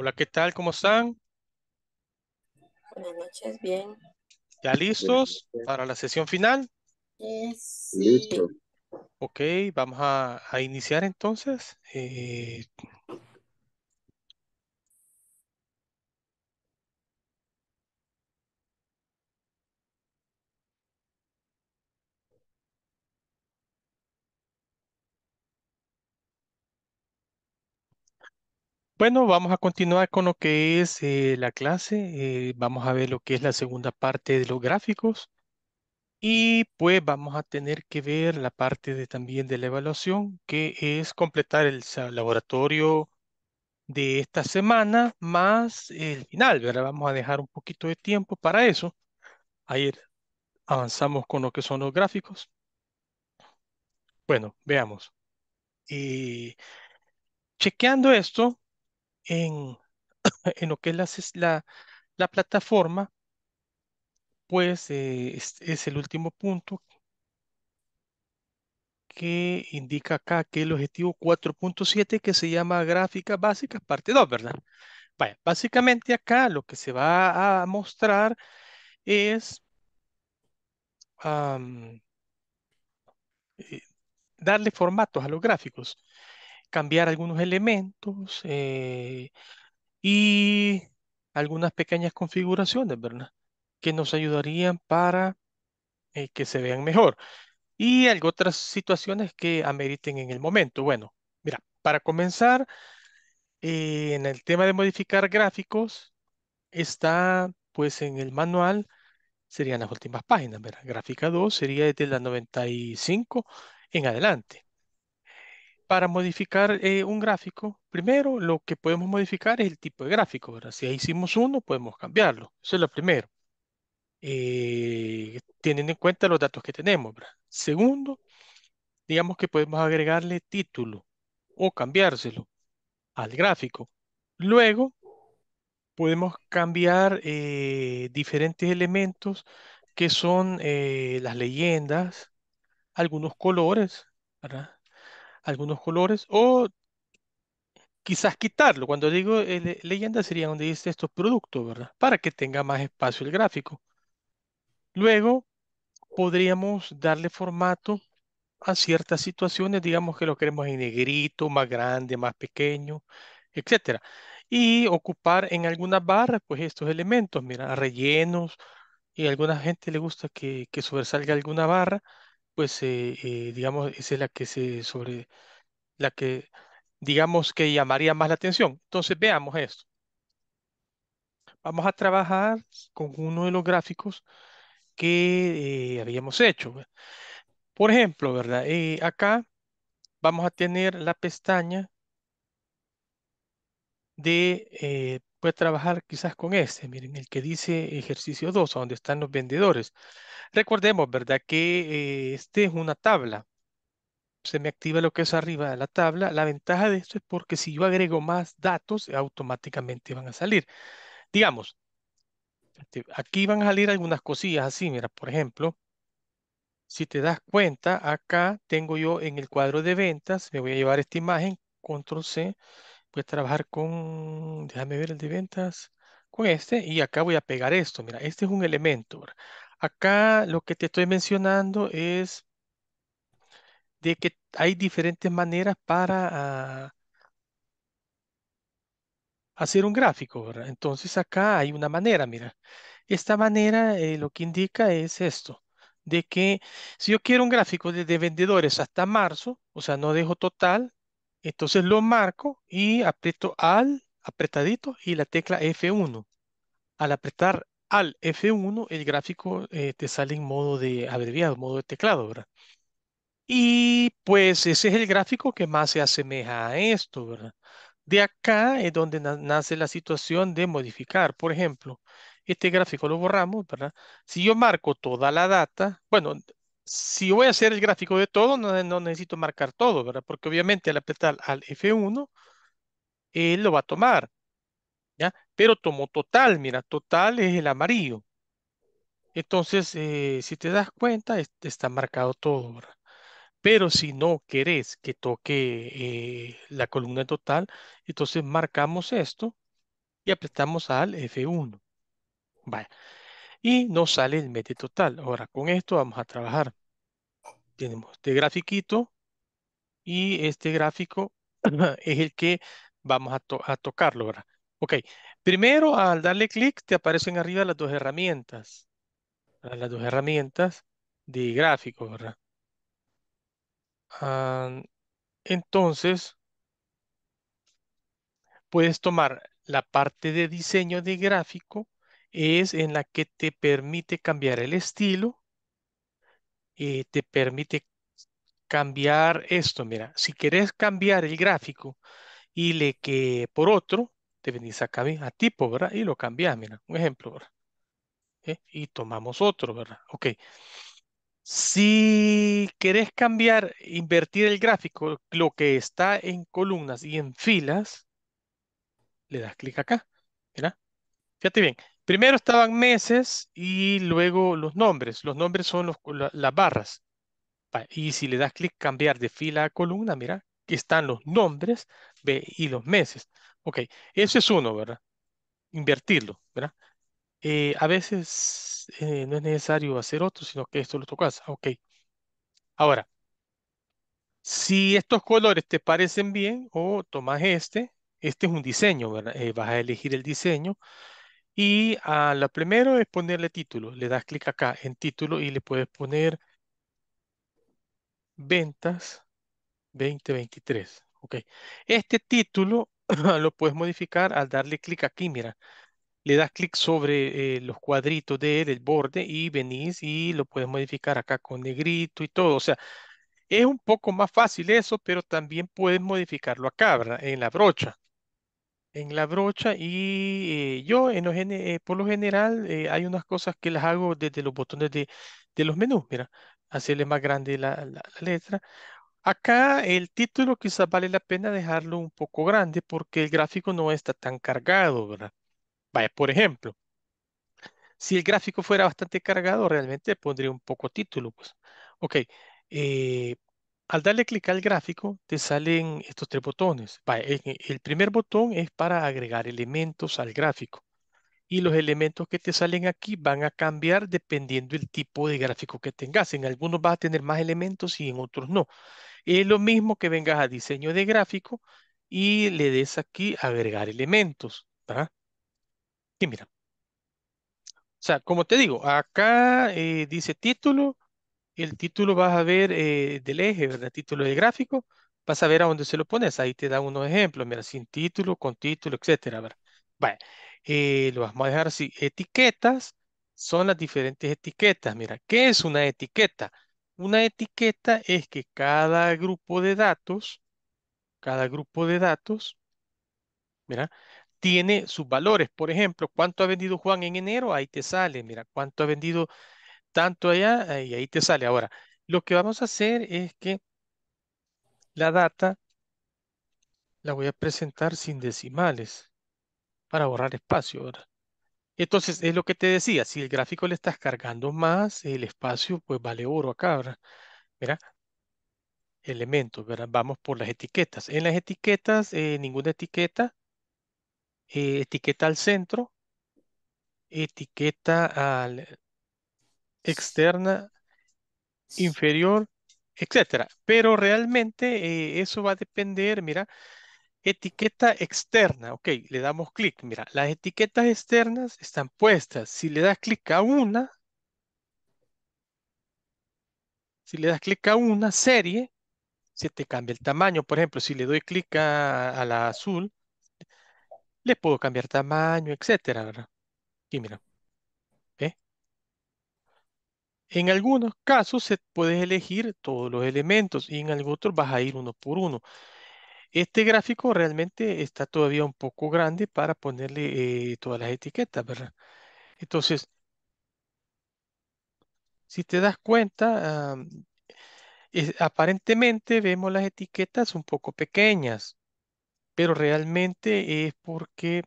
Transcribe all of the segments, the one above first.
Hola, ¿qué tal? ¿Cómo están? Buenas noches, bien. ¿Ya listos para la sesión final? Sí. Listo. Ok, vamos a, iniciar entonces. Eh, Bueno, vamos a continuar con lo que es eh, la clase. Eh, vamos a ver lo que es la segunda parte de los gráficos. Y pues vamos a tener que ver la parte de, también de la evaluación, que es completar el laboratorio de esta semana más el final, ¿verdad? Vamos a dejar un poquito de tiempo para eso. Ayer avanzamos con lo que son los gráficos. Bueno, veamos. y eh, chequeando esto, en, lo que es la, la, plataforma, pues eh, es, el último punto que indica acá que el objetivo 4.7 que se llama gráficas básicas parte 2, ¿verdad? básicamente acá lo que se va a mostrar es eh, darle formatos a los gráficos cambiar algunos elementos eh, y algunas pequeñas configuraciones, ¿verdad? Que nos ayudarían para eh, que se vean mejor. Y algo otras situaciones que ameriten en el momento. Bueno, mira, para comenzar, eh, en el tema de modificar gráficos, está pues en el manual, serían las últimas páginas, ¿verdad? Gráfica 2 sería desde la 95 en adelante para modificar eh, un gráfico, primero lo que podemos modificar es el tipo de gráfico. ¿verdad? Si hicimos uno, podemos cambiarlo. Eso es lo primero. Eh, teniendo en cuenta los datos que tenemos. Segundo, digamos que podemos agregarle título o cambiárselo al gráfico. Luego, podemos cambiar eh, diferentes elementos que son eh, las leyendas, algunos colores, algunos colores o quizás quitarlo. Cuando digo eh, leyenda sería donde dice estos productos, ¿verdad? Para que tenga más espacio el gráfico. Luego podríamos darle formato a ciertas situaciones, digamos que lo queremos en negrito, más grande, más pequeño, etc. Y ocupar en algunas barras, pues estos elementos, mira, rellenos, y a alguna gente le gusta que sobresalga alguna barra, pues eh, eh, digamos, esa es la que se sobre la que digamos que llamaría más la atención. Entonces veamos esto. Vamos a trabajar con uno de los gráficos que eh, habíamos hecho. Por ejemplo, ¿verdad? acá vamos a tener la pestaña de puede trabajar quizás con este, miren, el que dice ejercicio 2, donde están los vendedores. Recordemos, ¿verdad? Que eh, este es una tabla. Se me activa lo que es arriba de la tabla. La ventaja de esto es porque si yo agrego más datos, automáticamente van a salir. Digamos, este, aquí van a salir algunas cosillas así, mira, por ejemplo, si te das cuenta, acá tengo yo en el cuadro de ventas, me voy a llevar esta imagen, control C, Voy pues, a trabajar con, déjame ver el de ventas, con este y acá voy a pegar esto. Mira, este es un elemento. Acá lo que te estoy mencionando es de que hay diferentes maneras para ah, hacer un gráfico. Entonces acá hay una manera, mira. Esta manera eh, lo que indica es esto de que si yo quiero un gráfico de vendedores hasta marzo, o sea, no dejo total, entonces lo marco y aprieto al apretadito y la tecla F1. Al apretar al F1, el gráfico eh, te sale en modo de abreviado, modo de teclado, ¿verdad? Y pues ese es el gráfico que más se asemeja a esto, ¿verdad? De acá es donde nace la situación de modificar. Por ejemplo, este gráfico lo borramos, ¿verdad? Si yo marco toda la data, bueno, si voy a hacer el gráfico de todo, no, necesito marcar todo, ¿verdad? Porque obviamente al apretar al F1, él lo va a tomar, ¿ya? Pero tomo total, mira, total es el amarillo. Entonces, eh, si te das cuenta, está marcado todo, ¿verdad? Pero si no querés que toque eh, la columna total, entonces marcamos esto y apretamos al F1. Vaya. Y nos sale el mete total. Ahora, con esto vamos a trabajar tenemos este grafiquito y este gráfico es el que vamos a, tocarlo, ¿verdad? Ok, primero al darle clic te aparecen arriba las dos herramientas, las dos herramientas de gráfico, ¿verdad? Ah, entonces, puedes tomar la parte de diseño de gráfico, es en la que te permite cambiar el estilo, eh, te permite cambiar esto. Mira, si querés cambiar el gráfico y le que por otro, te venís acá a tipo, ¿verdad? Y lo cambias, mira, un ejemplo, ¿verdad? ¿Eh? Y tomamos otro, ¿verdad? Ok. Si querés cambiar, invertir el gráfico, lo que está en columnas y en filas, le das clic acá, mira. Fíjate bien, Primero estaban meses y luego los nombres. Los nombres son los, las barras. Y si le das clic cambiar de fila a columna, mira, que están los nombres y los meses. Ok, eso es uno, ¿verdad? Invertirlo, ¿verdad? Eh, a veces eh, no es necesario hacer otro, sino que esto lo tocas. Ok. Ahora, si estos colores te parecen bien, o tomas este, este es un diseño, ¿verdad? Eh, vas a elegir el diseño y a la primero es ponerle título. Le das clic acá en título y le puedes poner ventas 2023. okay Este título lo puedes modificar al darle clic aquí, mira. Le das clic sobre eh, los cuadritos del borde, y venís y lo puedes modificar acá con negrito y todo. O sea, es un poco más fácil eso, pero también puedes modificarlo acá, En la brocha en la brocha y eh, yo en eh, por lo general eh, hay unas cosas que las hago desde los botones de, los menús, mira, hacerle más grande la, letra. Acá el título quizás vale la pena dejarlo un poco grande porque el gráfico no está tan cargado, ¿verdad? Vaya, por ejemplo, si el gráfico fuera bastante cargado, realmente pondría un poco título, pues. Ok, al darle clic al gráfico, te salen estos tres botones. E, e, el primer botón es para agregar elementos al gráfico. Y los elementos que te salen aquí van a cambiar dependiendo el tipo de gráfico que tengas. En algunos vas a tener más elementos y en otros no. Es lo mismo que vengas a diseño de gráfico y le des aquí agregar elementos. ¿verdad? Y mira. O sea, como te digo, acá eh, dice título, el título vas a ver eh, del eje, ¿verdad? Título de gráfico, vas a ver a dónde se lo pones. Ahí te da unos ejemplos, mira, sin título, con título, etcétera, ver Vale, eh, lo vamos a dejar así. Etiquetas son las diferentes etiquetas. Mira, ¿qué es una etiqueta? Una etiqueta es que cada grupo de datos, cada grupo de datos, mira, tiene sus valores. Por ejemplo, ¿cuánto ha vendido Juan en enero? Ahí te sale, mira, ¿cuánto ha vendido tanto allá eh, y ahí te sale. Ahora, lo que vamos a hacer es que la data la voy a presentar sin decimales para borrar espacio. ¿verdad? Entonces, es lo que te decía, si el gráfico le estás cargando más, el espacio pues vale oro acá, ¿verdad? Mira, elementos, ¿verdad? Vamos por las etiquetas. En las etiquetas, eh, ninguna etiqueta, eh, etiqueta al centro, etiqueta al, externa, inferior, etcétera. Pero realmente eh, eso va a depender, mira, etiqueta externa, ok, le damos clic, mira, las etiquetas externas están puestas. Si le das clic a una, si le das clic a una serie, se te cambia el tamaño. Por ejemplo, si le doy clic a, la azul, le puedo cambiar tamaño, etcétera, ¿verdad? mira. En algunos casos se puedes elegir todos los elementos y en algunos otros vas a ir uno por uno. Este gráfico realmente está todavía un poco grande para ponerle eh, todas las etiquetas, ¿verdad? Entonces, si te das cuenta, aparentemente vemos las etiquetas un poco pequeñas, pero realmente es porque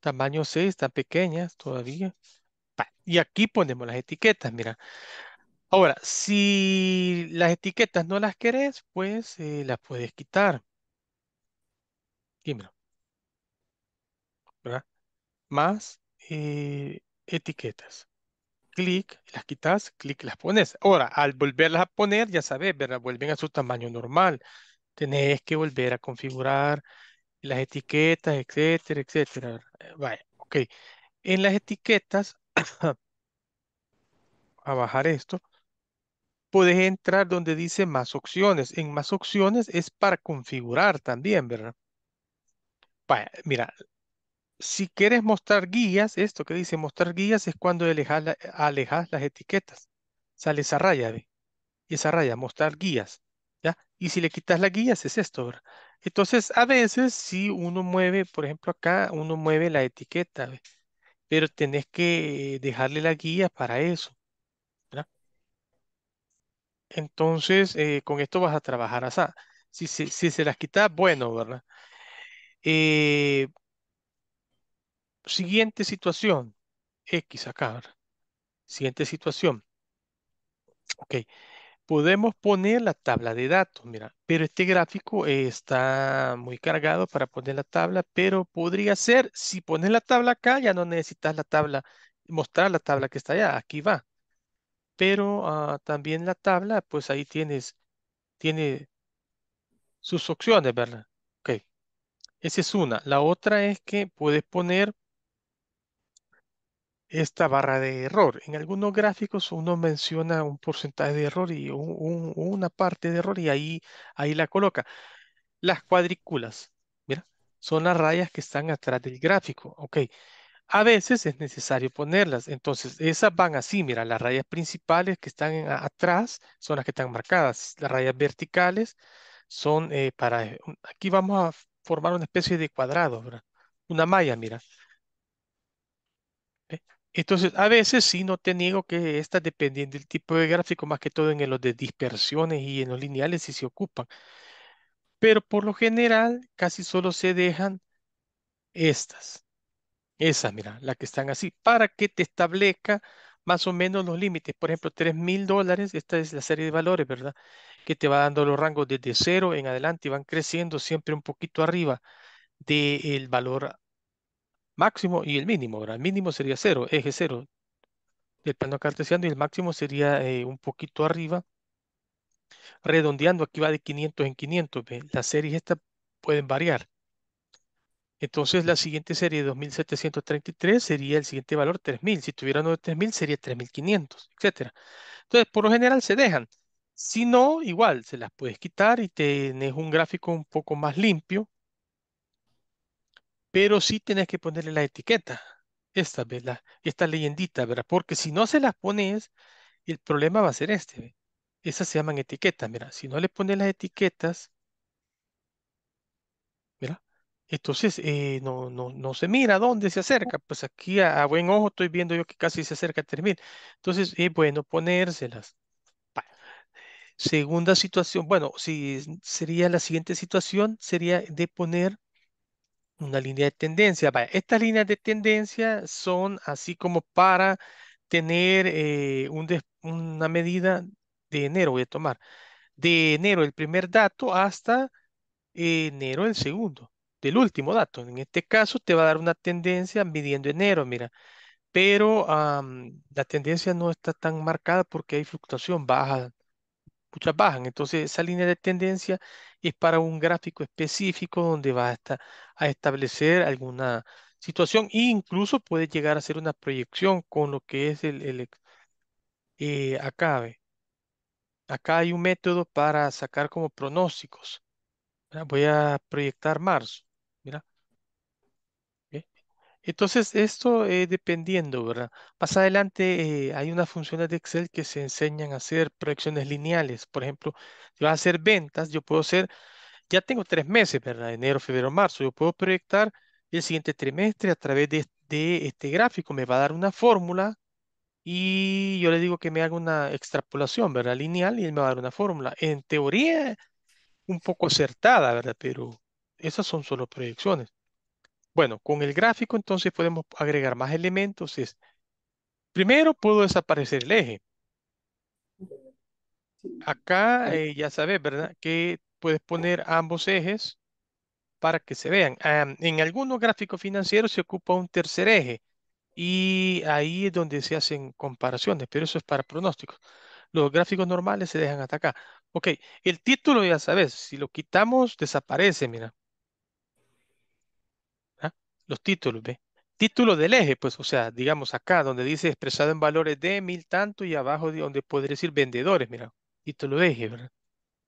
tamaño C están pequeñas todavía. Y aquí ponemos las etiquetas, mira. Ahora, si las etiquetas no las querés, pues eh, las puedes quitar. Dímelo. ¿Verdad? Más eh, etiquetas. Clic, las quitas, clic, las pones. Ahora, al volverlas a poner, ya sabes, ¿verdad? Vuelven a su tamaño normal. Tenés que volver a configurar las etiquetas, etcétera, etcétera. Eh, vaya, ok. En las etiquetas a bajar esto, puedes entrar donde dice más opciones. En más opciones es para configurar también, ¿verdad? mira, si quieres mostrar guías, esto que dice mostrar guías es cuando alejas, las etiquetas. Sale esa raya, Y esa raya, mostrar guías, ¿ya? Y si le quitas las guías es esto, ¿verdad? Entonces, a veces si uno mueve, por ejemplo acá, uno mueve la etiqueta, ¿ve? pero tenés que dejarle la guía para eso. Entonces, eh, con esto vas a trabajar Si, se las quitas, bueno, ¿verdad? Eh, siguiente situación. X acá. ¿verdad? Siguiente situación. Ok. Podemos poner la tabla de datos, mira, pero este gráfico está muy cargado para poner la tabla, pero podría ser, si pones la tabla acá, ya no necesitas la tabla, mostrar la tabla que está allá, aquí va. Pero ah, también la tabla, pues ahí tienes, tiene sus opciones, ¿verdad? Ok, esa es una. La otra es que puedes poner esta barra de error. En algunos gráficos uno menciona un porcentaje de error y una parte de error y ahí, ahí la coloca. Las cuadrículas, mira, son las rayas que están atrás del gráfico. Ok, a veces es necesario ponerlas. Entonces, esas van así, mira, las rayas principales que están atrás son las que están marcadas. Las rayas verticales son eh, para... Eh, aquí vamos a formar una especie de cuadrado, Una malla, mira. Entonces, a veces sí, no te niego que estas dependiendo del tipo de gráfico, más que todo en los de dispersiones y en los lineales si se ocupan. Pero por lo general, casi solo se dejan estas. Esas, mira, las que están así, para que te establezca más o menos los límites. Por ejemplo, 3.000 dólares, esta es la serie de valores, ¿verdad? Que te va dando los rangos desde cero en adelante y van creciendo siempre un poquito arriba del valor valor máximo y el mínimo, ¿verdad? El mínimo sería cero, eje cero del plano cartesiano y el máximo sería eh, un poquito arriba. Redondeando, aquí va de 500 en 500. Las series estas pueden variar. Entonces la siguiente serie de 2733 sería el siguiente valor 3000. Si tuviera uno de 3000 sería 3500, etc. Entonces por lo general se dejan. Si no, igual se las puedes quitar y tenés un gráfico un poco más limpio pero sí tenés que ponerle la etiqueta, esta, ¿verdad? Esta leyendita, ¿verdad? Porque si no se las pones, el problema va a ser este. Esas se llaman etiquetas, mira, si no le pones las etiquetas, mira, entonces eh, no, no, no se mira dónde se acerca, pues aquí a, buen ojo estoy viendo yo que casi se acerca a terminar, entonces es bueno ponérselas. Segunda situación, bueno, si sería la siguiente situación, sería de poner una línea de tendencia. estas líneas de tendencia son así como para tener eh, una medida de enero, voy a tomar, de enero el primer dato hasta enero el segundo, del último dato. En este caso te va a dar una tendencia midiendo enero, mira. Pero la tendencia no está tan marcada porque hay fluctuación, baja, muchas bajan. Entonces, esa línea de tendencia es para un gráfico específico donde va a, establecer alguna situación e incluso puede llegar a ser una proyección con lo que es el, eh, acabe. Acá hay un método para sacar como pronósticos. Voy a proyectar marzo. Entonces, esto eh, dependiendo, ¿verdad? Más adelante eh, hay unas funciones de Excel que se enseñan a hacer proyecciones lineales. Por ejemplo, yo vas a hacer ventas, yo puedo hacer, ya tengo tres meses, ¿verdad? Enero, febrero, marzo. Yo puedo proyectar el siguiente trimestre a través de, de este gráfico. Me va a dar una fórmula y yo le digo que me haga una extrapolación, ¿verdad? Lineal y él me va a dar una fórmula. En teoría, un poco acertada, ¿verdad? Pero esas son solo proyecciones. Bueno, con el gráfico entonces podemos agregar más elementos. primero puedo desaparecer el eje. Acá eh, ya sabes, ¿verdad? Que puedes poner ambos ejes para que se vean. en algunos gráficos financieros se ocupa un tercer eje y ahí es donde se hacen comparaciones, pero eso es para pronósticos. Los gráficos normales se dejan hasta acá. Ok, el título ya sabes, si lo quitamos desaparece, mira los títulos, ¿ve? Título del eje, pues, o sea, digamos acá, donde dice expresado en valores de mil tanto y abajo de donde podría decir vendedores, mira, título de eje, ¿verdad?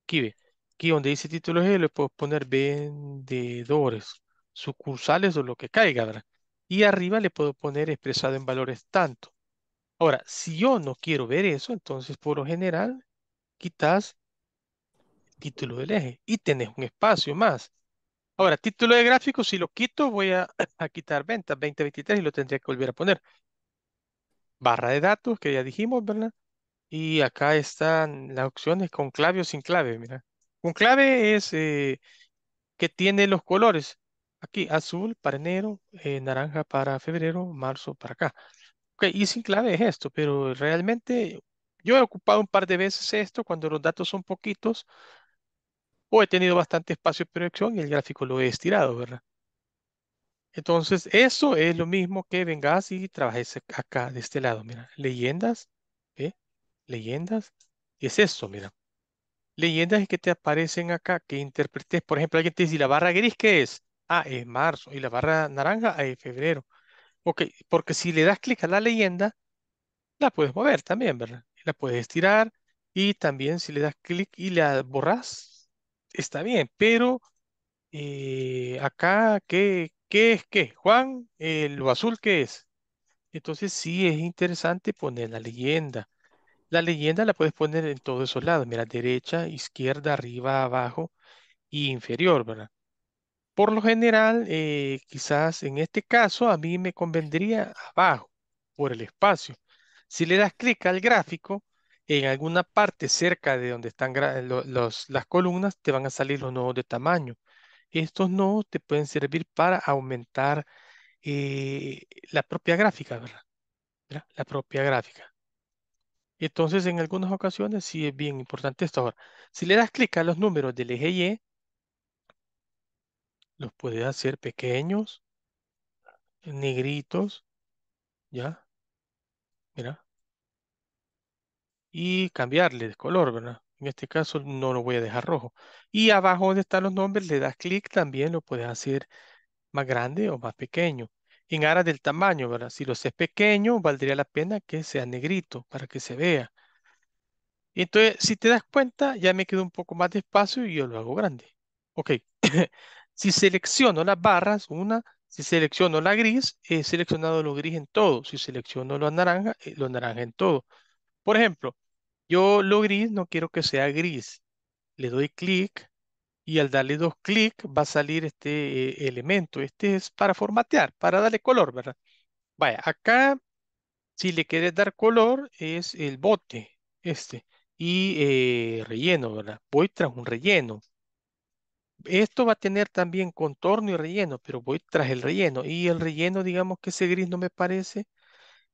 Aquí ve, aquí donde dice título de eje le puedo poner vendedores, sucursales o lo que caiga, ¿verdad? Y arriba le puedo poner expresado en valores tanto. Ahora, si yo no quiero ver eso, entonces por lo general quitas título del eje y tenés un espacio más. Ahora, título de gráfico, si lo quito, voy a, quitar ventas 2023 y lo tendría que volver a poner. Barra de datos, que ya dijimos, ¿verdad? Y acá están las opciones con clave o sin clave, mira. Con clave es eh, que tiene los colores. Aquí azul para enero, eh, naranja para febrero, marzo para acá. Okay, y sin clave es esto, pero realmente yo he ocupado un par de veces esto cuando los datos son poquitos o he tenido bastante espacio de proyección y el gráfico lo he estirado, ¿verdad? Entonces, eso es lo mismo que vengas y trabajes acá, de este lado, mira, leyendas, ¿eh? Leyendas, y es eso, mira. Leyendas es que te aparecen acá, que interpretes, por ejemplo, alguien te dice, la barra gris qué es? Ah, es marzo, y la barra naranja ah, es febrero. Ok, porque si le das clic a la leyenda, la puedes mover también, ¿verdad? La puedes estirar, y también si le das clic y la borras, está bien, pero eh, acá, ¿qué, ¿qué es qué? Juan, eh, lo azul, ¿qué es? Entonces sí es interesante poner la leyenda. La leyenda la puedes poner en todos esos lados, mira, derecha, izquierda, arriba, abajo y e inferior, ¿verdad? Por lo general, eh, quizás en este caso a mí me convendría abajo, por el espacio. Si le das clic al gráfico, en alguna parte cerca de donde están las columnas, te van a salir los nodos de tamaño. Estos nodos te pueden servir para aumentar eh, la propia gráfica, ¿verdad? La propia gráfica. Entonces, en algunas ocasiones sí es bien importante esto. Ahora, si le das clic a los números del eje Y, los puedes hacer pequeños, negritos, ¿ya? Mira, y cambiarle de color, ¿verdad? En este caso no lo voy a dejar rojo. Y abajo donde están los nombres le das clic también, lo puedes hacer más grande o más pequeño. En aras del tamaño, ¿verdad? Si lo haces pequeño, valdría la pena que sea negrito para que se vea. Entonces, si te das cuenta, ya me quedó un poco más de y yo lo hago grande. Ok. si selecciono las barras, una, si selecciono la gris, he seleccionado lo gris en todo. Si selecciono lo naranja, eh, lo naranja en todo. Por ejemplo, yo lo gris no quiero que sea gris. Le doy clic y al darle dos clics va a salir este eh, elemento. Este es para formatear, para darle color, ¿verdad? Vaya, acá si le quieres dar color es el bote, este, y eh, relleno, ¿verdad? Voy tras un relleno. Esto va a tener también contorno y relleno, pero voy tras el relleno. Y el relleno, digamos que ese gris no me parece.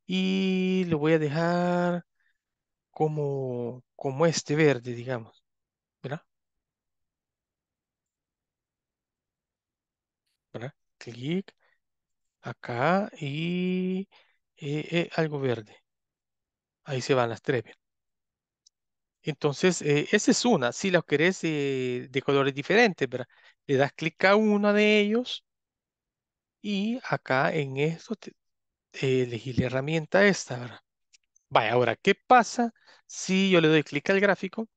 Y lo voy a dejar como, como este verde, digamos. ¿Verdad? ¿Verdad? Clic acá y eh, eh, algo verde. Ahí se van las tres. Entonces, eh, esa es una. Si la querés de colores diferentes, ¿verdad? Le das clic a uno de ellos y acá en esto elegir elegí la herramienta esta, ¿verdad? Vaya, ahora, ¿qué pasa si yo le doy clic al gráfico?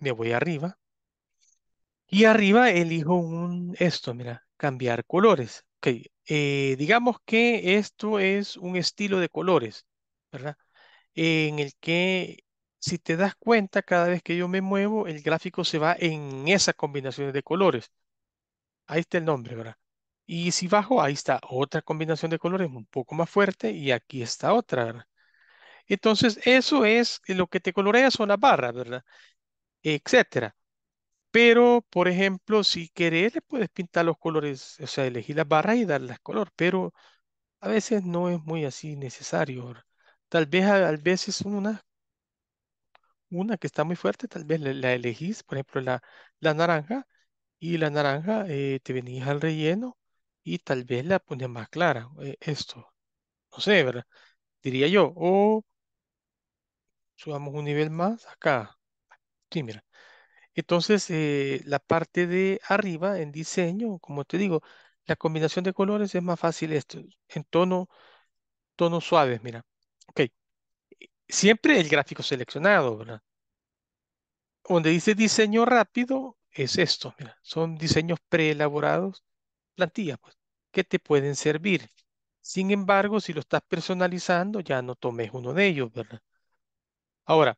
Me voy arriba. Y arriba elijo esto, mira, cambiar colores. Okay, eh, digamos que esto es un estilo de colores, ¿verdad? En el que, si te das cuenta, cada vez que yo me muevo, el gráfico se va en esas combinaciones de colores. Ahí está el nombre, ¿verdad? Y si bajo, ahí está otra combinación de colores un poco más fuerte y aquí está otra, Entonces, eso es lo que te colorea son las barras, ¿verdad? Etcétera. Pero, por ejemplo, si querés, le puedes pintar los colores, o sea, elegir las barras y darles color, pero a veces no es muy así necesario. Tal vez, a, veces una, una que está muy fuerte, tal vez la, elegís, por ejemplo, la, la naranja, y la naranja eh, te venís al relleno y tal vez la pone más clara eh, esto. No sé, ¿verdad? Diría yo, o subamos un nivel más acá. Sí, mira. Entonces, eh, la parte de arriba en diseño, como te digo, la combinación de colores es más fácil esto, en tono, tonos suaves, mira. Ok. Siempre el gráfico seleccionado, ¿verdad? Donde dice diseño rápido, es esto, Son diseños preelaborados plantillas pues, que te pueden servir. Sin embargo, si lo estás personalizando, ya no tomes uno de ellos, ¿verdad? Ahora,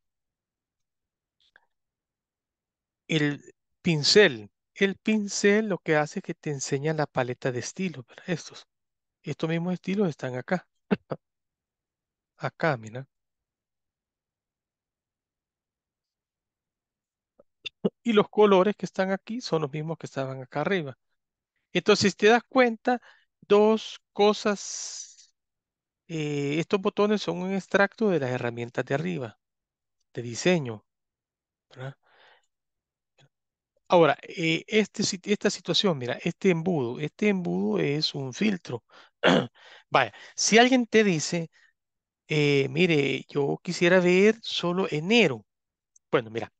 el pincel. El pincel lo que hace es que te enseña la paleta de estilos, ¿verdad? Estos. Estos mismos estilos están acá. acá, mira. Y los colores que están aquí son los mismos que estaban acá arriba. Entonces, te das cuenta, dos cosas. Eh, estos botones son un extracto de las herramientas de arriba, de diseño. Ahora, eh, este, esta situación, mira, este embudo, este embudo es un filtro. Vaya, si alguien te dice, eh, mire, yo quisiera ver solo enero. Bueno, mira,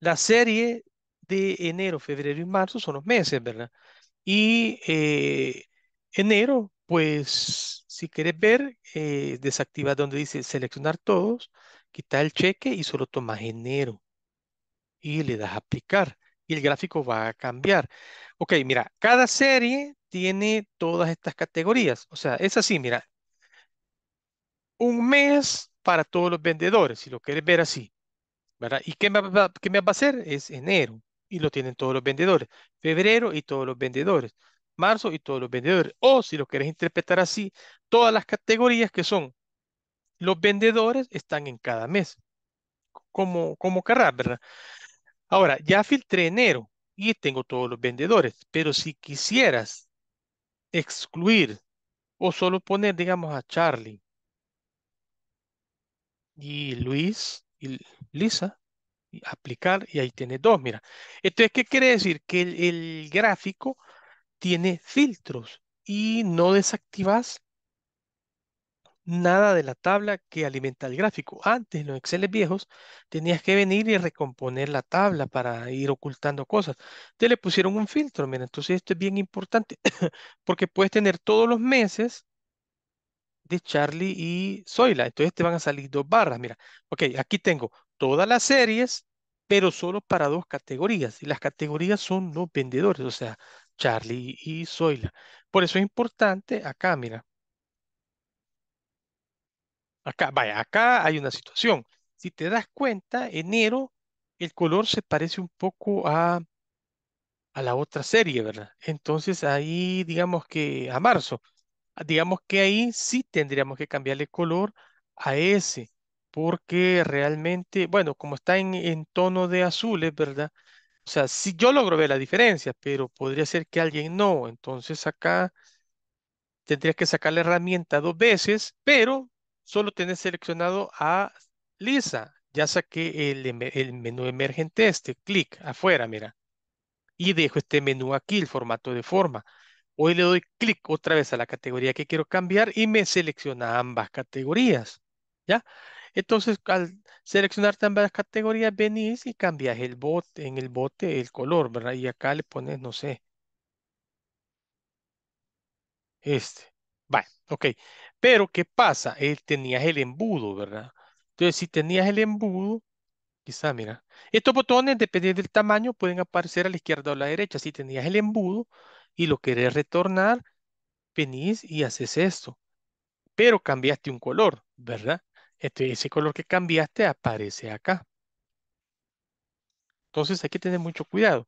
la serie de enero, febrero y marzo son los meses, ¿verdad? Y eh, enero, pues si quieres ver, eh, desactiva donde dice seleccionar todos, quita el cheque y solo tomas enero. Y le das aplicar. Y el gráfico va a cambiar. Ok, mira, cada serie tiene todas estas categorías. O sea, es así, mira. Un mes para todos los vendedores, si lo quieres ver así. ¿verdad? ¿Y qué me, va, qué me va a hacer? Es enero y lo tienen todos los vendedores. Febrero y todos los vendedores. Marzo y todos los vendedores. O si lo quieres interpretar así, todas las categorías que son los vendedores están en cada mes. Como, como ¿verdad? Ahora, ya filtré enero y tengo todos los vendedores, pero si quisieras excluir o solo poner, digamos, a Charlie y Luis y Lisa, aplicar y ahí tiene dos, mira. Entonces, ¿qué quiere decir? Que el, gráfico tiene filtros y no desactivas nada de la tabla que alimenta el gráfico. Antes, en los Excel viejos, tenías que venir y recomponer la tabla para ir ocultando cosas. Te le pusieron un filtro, mira, entonces esto es bien importante porque puedes tener todos los meses de Charlie y Zoila. Entonces te van a salir dos barras, mira. Ok, aquí tengo todas las series, pero solo para dos categorías. Y las categorías son los vendedores, o sea, Charlie y Zoila. Por eso es importante acá, mira. Acá, vaya, acá hay una situación. Si te das cuenta, enero, el color se parece un poco a, a la otra serie, ¿verdad? Entonces ahí, digamos que a marzo, digamos que ahí sí tendríamos que cambiarle color a ese porque realmente, bueno, como está en, tono de azules, ¿verdad? O sea, si yo logro ver la diferencia, pero podría ser que alguien no. Entonces acá tendría que sacar la herramienta dos veces, pero solo tenés seleccionado a Lisa. Ya saqué el, el menú emergente este, clic afuera, mira. Y dejo este menú aquí, el formato de forma. Hoy le doy clic otra vez a la categoría que quiero cambiar y me selecciona ambas categorías. ¿Ya? Entonces, al seleccionar ambas categorías, venís y cambias el bote, en el bote el color, ¿verdad? Y acá le pones, no sé. Este. Vale, ok. Pero, ¿qué pasa? Él eh, tenías el embudo, ¿verdad? Entonces, si tenías el embudo, quizá, mira. Estos botones, dependiendo del tamaño, pueden aparecer a la izquierda o a la derecha. Si tenías el embudo y lo querés retornar, venís y haces esto. Pero cambiaste un color, ¿verdad? Este, ese color que cambiaste aparece acá. Entonces hay que tener mucho cuidado.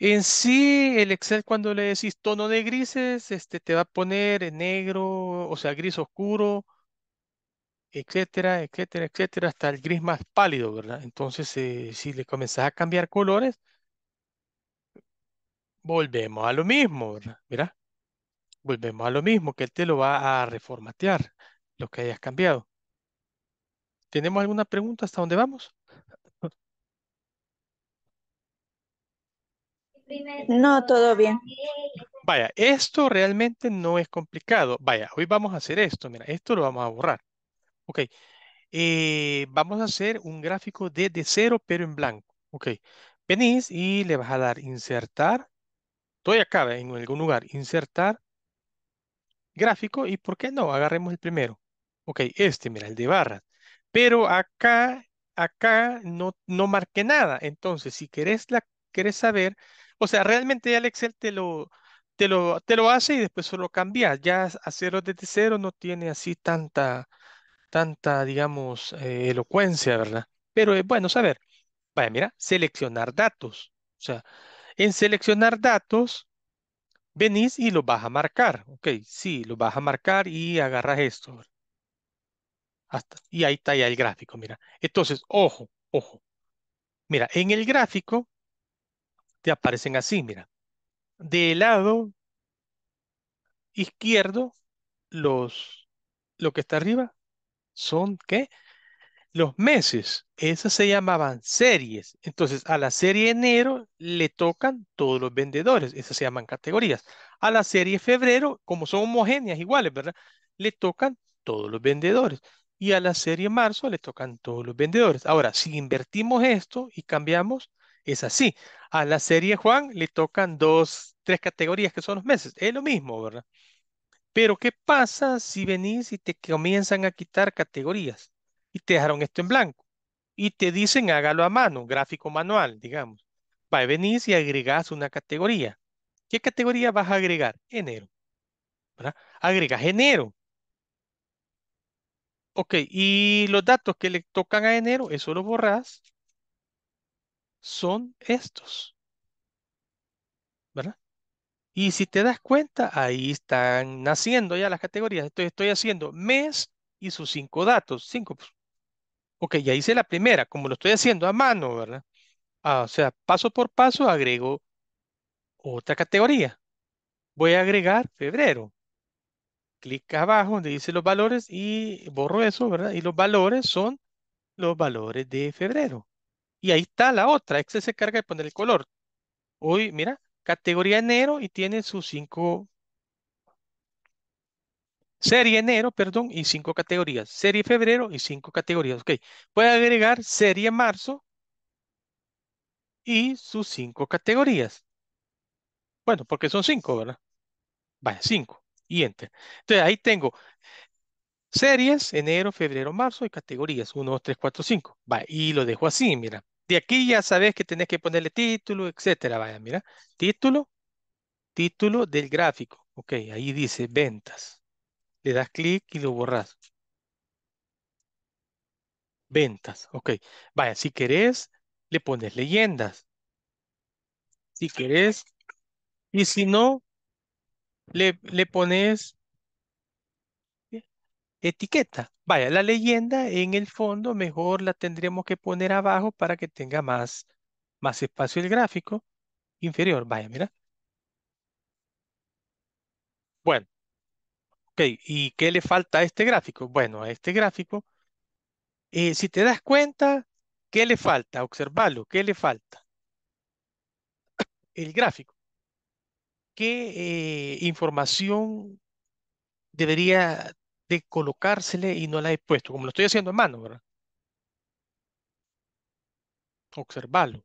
En sí, el Excel cuando le decís tono de grises, este te va a poner negro, o sea, gris oscuro, etcétera, etcétera, etcétera, hasta el gris más pálido, ¿verdad? Entonces, eh, si le comenzás a cambiar colores, volvemos a lo mismo, ¿verdad? Mira, volvemos a lo mismo, que él te lo va a reformatear, lo que hayas cambiado. ¿Tenemos alguna pregunta hasta dónde vamos? No, todo bien. Vaya, esto realmente no es complicado. Vaya, hoy vamos a hacer esto. Mira, esto lo vamos a borrar. Ok. Eh, vamos a hacer un gráfico de cero, pero en blanco. Ok. Venís y le vas a dar insertar. Estoy acá en algún lugar. Insertar gráfico. ¿Y por qué no? Agarremos el primero. Ok, este, mira, el de barras. Pero acá, acá no, no marqué nada. Entonces, si querés, la, querés saber, o sea, realmente ya el Excel te lo, te lo, te lo hace y después solo cambia. Ya cero desde cero no tiene así tanta, tanta, digamos, eh, elocuencia, ¿verdad? Pero es eh, bueno saber. Vaya, mira, seleccionar datos. O sea, en seleccionar datos, venís y lo vas a marcar. Ok, sí, lo vas a marcar y agarras esto. ¿verdad? y ahí está ya el gráfico, mira. Entonces, ojo, ojo. Mira, en el gráfico te aparecen así, mira. Del lado izquierdo, los, lo que está arriba son, ¿qué? Los meses. Esas se llamaban series. Entonces, a la serie enero le tocan todos los vendedores. Esas se llaman categorías. A la serie febrero, como son homogéneas, iguales, ¿verdad? Le tocan todos los vendedores y a la serie marzo le tocan todos los vendedores. Ahora, si invertimos esto y cambiamos, es así. A la serie Juan le tocan dos, tres categorías que son los meses. Es lo mismo, ¿verdad? Pero ¿qué pasa si venís y te comienzan a quitar categorías y te dejaron esto en blanco? Y te dicen hágalo a mano, gráfico manual, digamos. Va, venís y agregás una categoría. ¿Qué categoría vas a agregar? Enero. ¿verdad? Agregas enero Ok, y los datos que le tocan a enero, eso lo borras, son estos. ¿Verdad? Y si te das cuenta, ahí están naciendo ya las categorías. Entonces estoy haciendo mes y sus cinco datos. Cinco. Pues. Ok, ya hice la primera, como lo estoy haciendo a mano, ¿verdad? Ah, o sea, paso por paso agrego otra categoría. Voy a agregar febrero clic abajo donde dice los valores y borro eso, ¿verdad? Y los valores son los valores de febrero. Y ahí está la otra. Excel se carga de poner el color. Hoy, mira, categoría enero y tiene sus cinco... Serie enero, perdón, y cinco categorías. Serie febrero y cinco categorías. Ok, puede agregar serie marzo y sus cinco categorías. Bueno, porque son cinco, ¿verdad? Vaya, cinco y Enter. Entonces ahí tengo series, enero, febrero, marzo y categorías, 1, 2, 3, 4, 5. Va, y lo dejo así, mira. De aquí ya sabes que tenés que ponerle título, etcétera. Vaya, mira, título, título del gráfico. Ok, ahí dice ventas. Le das clic y lo borras. Ventas, ok. Vaya, si querés, le pones leyendas. Si querés. Y si no, le, pones e, etiqueta. Vaya, la leyenda en el fondo mejor la tendríamos que poner abajo para que tenga más, más espacio el gráfico inferior. Vaya, mira. Bueno. Ok, ¿y qué le falta a este gráfico? Bueno, a este gráfico, eh, si te das cuenta, ¿qué le falta? Observalo, ¿qué le falta? El gráfico qué eh, información debería de colocársele y no la he puesto, como lo estoy haciendo en mano, ¿verdad? Observarlo.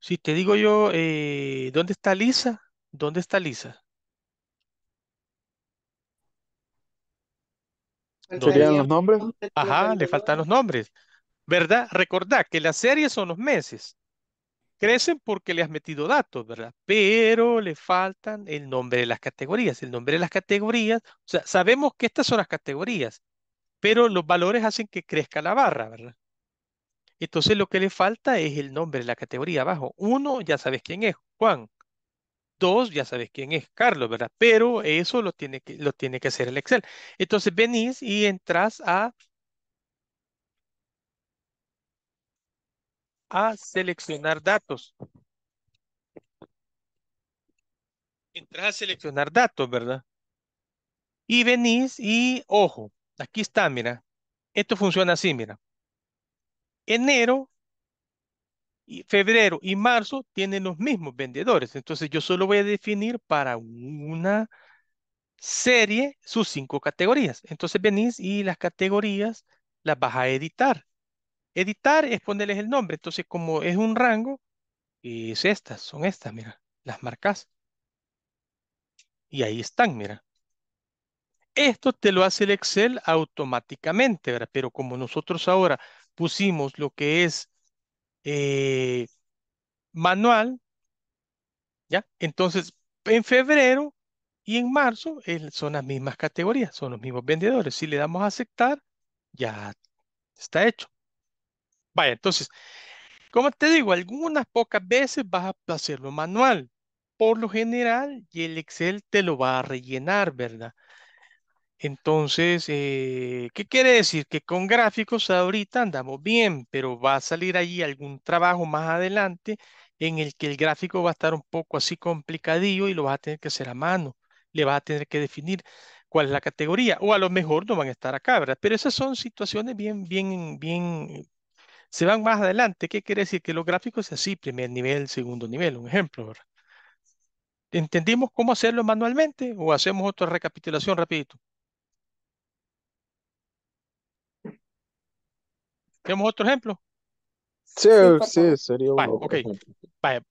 Si te digo yo, eh, ¿dónde está Lisa? ¿Dónde está Lisa? faltan pues los nombres? Ajá, le faltan los nombres. ¿Verdad? Recordad que las series son los meses. Crecen porque le has metido datos, ¿verdad? Pero le faltan el nombre de las categorías. El nombre de las categorías, o sea, sabemos que estas son las categorías, pero los valores hacen que crezca la barra, ¿verdad? Entonces lo que le falta es el nombre de la categoría abajo. Uno, ya sabes quién es, Juan. Dos, ya sabes quién es, Carlos, ¿verdad? Pero eso lo tiene que, lo tiene que hacer el Excel. Entonces venís y entras a a seleccionar datos. Entras a seleccionar datos, ¿verdad? Y venís y, ojo, aquí está, mira. Esto funciona así, mira. Enero, febrero y marzo tienen los mismos vendedores. Entonces yo solo voy a definir para una serie sus cinco categorías. Entonces venís y las categorías las vas a editar. Editar es ponerles el nombre. Entonces, como es un rango, es estas, son estas, mira, las marcas. Y ahí están, mira. Esto te lo hace el Excel automáticamente, ¿verdad? Pero como nosotros ahora pusimos lo que es eh, manual, ¿ya? Entonces, en febrero y en marzo son las mismas categorías, son los mismos vendedores. Si le damos a aceptar, ya está hecho. Vaya, entonces, como te digo, algunas pocas veces vas a hacerlo manual. Por lo general, y el Excel te lo va a rellenar, ¿verdad? Entonces, eh, ¿qué quiere decir? Que con gráficos ahorita andamos bien, pero va a salir allí algún trabajo más adelante en el que el gráfico va a estar un poco así complicadillo y lo vas a tener que hacer a mano. Le vas a tener que definir cuál es la categoría. O a lo mejor no van a estar acá, ¿verdad? Pero esas son situaciones bien, bien, bien se van más adelante. ¿Qué quiere decir? Que los gráficos es así, primer nivel, segundo nivel, un ejemplo. ¿verdad? ¿Entendimos cómo hacerlo manualmente o hacemos otra recapitulación rapidito? ¿Tenemos otro ejemplo? Sí, sí, sería bueno. okay.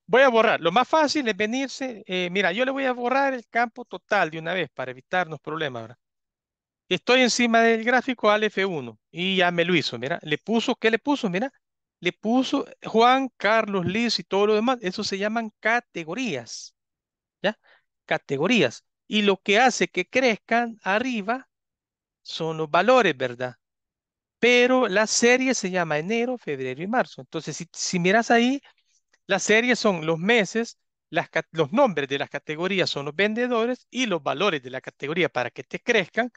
voy a borrar. Lo más fácil es venirse. Eh, mira, yo le voy a borrar el campo total de una vez para evitarnos problemas. ¿verdad? Estoy encima del gráfico al F1 y ya me lo hizo, mira, le puso, ¿qué le puso? Mira, le puso Juan, Carlos, Liz y todo lo demás, eso se llaman categorías, ¿ya? Categorías. Y lo que hace que crezcan arriba son los valores, ¿verdad? Pero la serie se llama enero, febrero y marzo. Entonces, si, miras ahí, la serie son los meses, los nombres de las categorías son los vendedores y los valores de la categoría para que te crezcan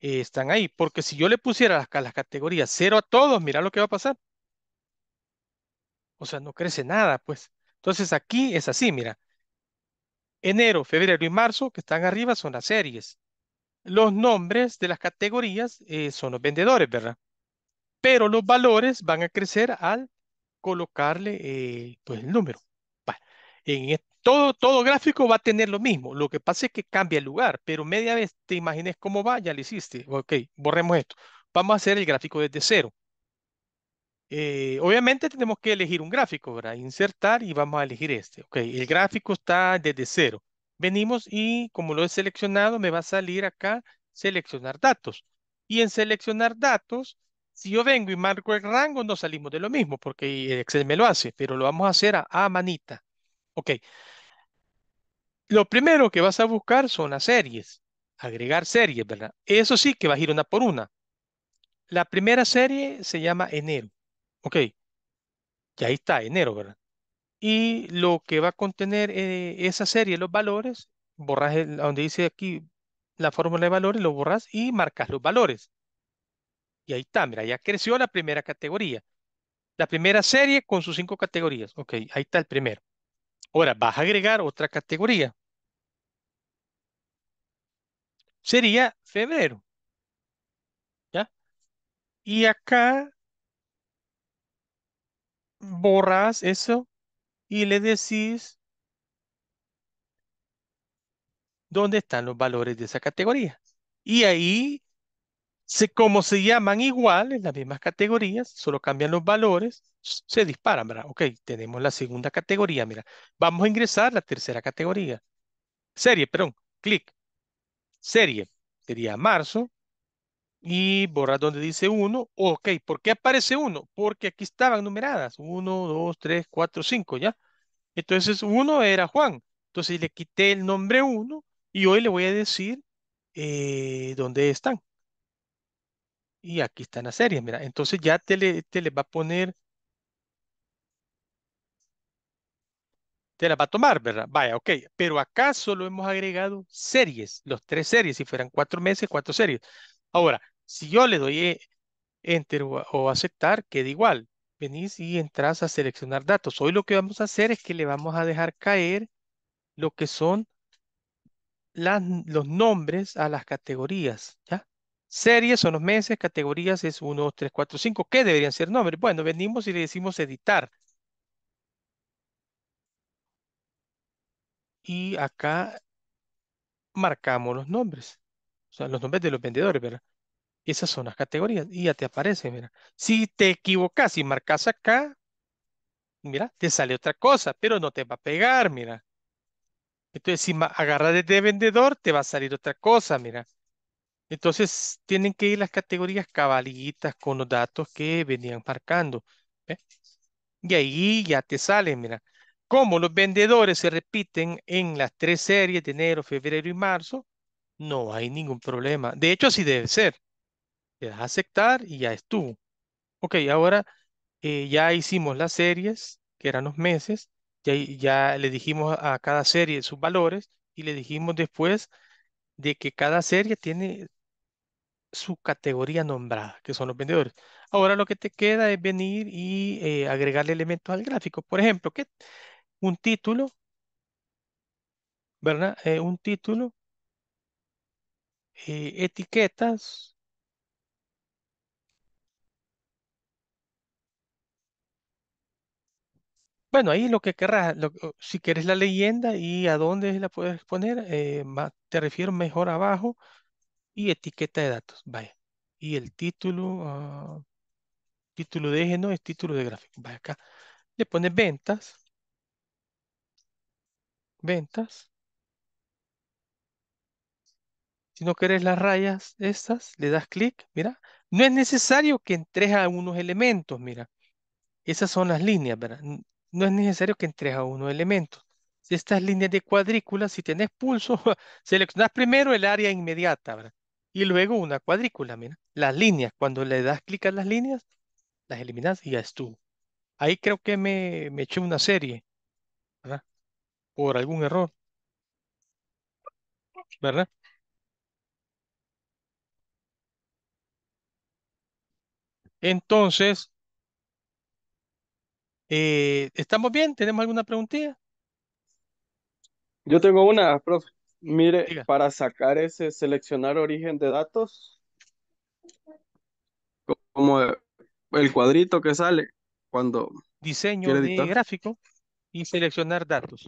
están ahí. Porque si yo le pusiera las, las categorías cero a todos, mira lo que va a pasar. O sea, no crece nada, pues. Entonces aquí es así, mira. Enero, febrero y marzo, que están arriba, son las series. Los nombres de las categorías eh, son los vendedores, ¿verdad? Pero los valores van a crecer al colocarle eh, pues, el número. En En, todo, todo gráfico va a tener lo mismo. Lo que pasa es que cambia el lugar, pero media vez te imagines cómo va, ya lo hiciste. Ok, borremos esto. Vamos a hacer el gráfico desde cero. Eh, obviamente tenemos que elegir un gráfico, ¿verdad? Insertar y vamos a elegir este. Ok, el gráfico está desde cero. Venimos y como lo he seleccionado, me va a salir acá seleccionar datos. Y en seleccionar datos, si yo vengo y marco el rango, no salimos de lo mismo, porque Excel me lo hace, pero lo vamos a hacer a manita. Ok. Lo primero que vas a buscar son las series. Agregar series, ¿verdad? Eso sí que va a ir una por una. La primera serie se llama enero. Ok. Y ahí está, enero, ¿verdad? Y lo que va a contener eh, esa serie, los valores, borras donde dice aquí la fórmula de valores, lo borras y marcas los valores. Y ahí está, mira, ya creció la primera categoría. La primera serie con sus cinco categorías. Ok, ahí está el primero. Ahora, vas a agregar otra categoría. Sería febrero. ¿Ya? Y acá borras eso y le decís dónde están los valores de esa categoría. Y ahí, como se llaman iguales, las mismas categorías, solo cambian los valores, se disparan, ¿verdad? Ok, tenemos la segunda categoría, mira, vamos a ingresar la tercera categoría. Serie, perdón, clic. Serie, sería marzo, y borra donde dice uno Ok, ¿por qué aparece uno? Porque aquí estaban numeradas. uno, dos tres, cuatro, cinco, ¿ya? Entonces uno era Juan. Entonces le quité el nombre uno y hoy le voy a decir eh, dónde están. Y aquí están las serie mira. Entonces ya te le, te le va a poner te la va a tomar, ¿verdad? Vaya, ok, pero acá solo hemos agregado series, los tres series, si fueran cuatro meses, cuatro series. Ahora, si yo le doy eh, enter o, aceptar, queda igual. Venís y entras a seleccionar datos. Hoy lo que vamos a hacer es que le vamos a dejar caer lo que son los nombres a las categorías, ¿ya? Series son los meses, categorías es 1, 2, 3, 4, 5. ¿Qué deberían ser nombres? Bueno, venimos y le decimos editar. y acá marcamos los nombres, o sea, los nombres de los vendedores, ¿verdad? Esas son las categorías y ya te aparecen, mira. Si te equivocas y marcas acá, mira, te sale otra cosa, pero no te va a pegar, mira. Entonces, si agarras desde vendedor, te va a salir otra cosa, mira. Entonces, tienen que ir las categorías cabalitas con los datos que venían marcando. Y ahí ya te sale, mira. Como los vendedores se repiten en las tres series de enero, febrero y marzo, no hay ningún problema. De hecho, así debe ser. Te das a aceptar y ya estuvo. Ok, ahora eh, ya hicimos las series, que eran los meses, ya, ya le dijimos a cada serie sus valores y le dijimos después de que cada serie tiene su categoría nombrada, que son los vendedores. Ahora lo que te queda es venir y eh, agregarle elementos al gráfico. Por ejemplo, ¿qué, un título, ¿verdad? Eh, un título, eh, etiquetas, Bueno, ahí lo que querrás, si quieres la leyenda y a dónde la puedes poner, eh, te refiero mejor abajo y etiqueta de datos, vaya. Y el título, ah, título de eje no es título de gráfico, vaya acá. Le pones ventas, ventas. Si no querés las rayas estas, le das clic, mira. No es necesario que entres a unos elementos, mira. Esas son las líneas, ¿verdad? No es necesario que entres a unos elementos. Si estas líneas de cuadrícula, si tenés pulso, seleccionás primero el área inmediata, ¿verdad? Y luego una cuadrícula, mira. Las líneas, cuando le das clic a las líneas, las eliminas y ya estuvo. Ahí creo que me, me eché una serie por algún error, ¿verdad? Entonces, eh, ¿estamos bien? ¿Tenemos alguna preguntilla? Yo tengo una, profe. Mire, para sacar ese seleccionar origen de datos, como el cuadrito que sale cuando... Diseño gráfico y seleccionar datos.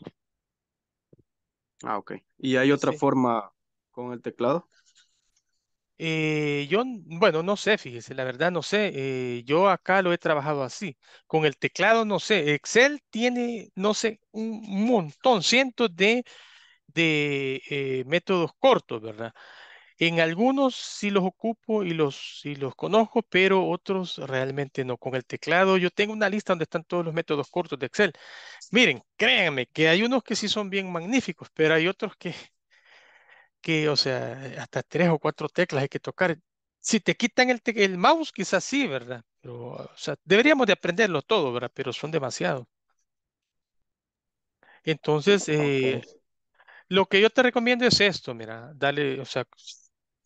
Ah, ok. ¿Y hay otra forma con el teclado? Eh, yo, bueno, no sé, fíjese, la verdad no sé. Eh, yo acá lo he trabajado así. Con el teclado, no sé. Excel tiene, no sé, un montón, cientos de, de eh, métodos cortos, ¿verdad? En algunos sí los ocupo y los, los conozco, pero otros realmente no. Con el teclado yo tengo una lista donde están todos los métodos cortos de Excel. Miren, créanme que hay unos que sí son bien magníficos, pero hay otros que, que o sea, hasta tres o cuatro teclas hay que tocar. Si te quitan el, mouse, quizás sí, ¿verdad? o sea, deberíamos de aprenderlo todo, ¿verdad? Pero son demasiados. Entonces, eh, lo que yo te recomiendo es esto, mira, dale, o sea,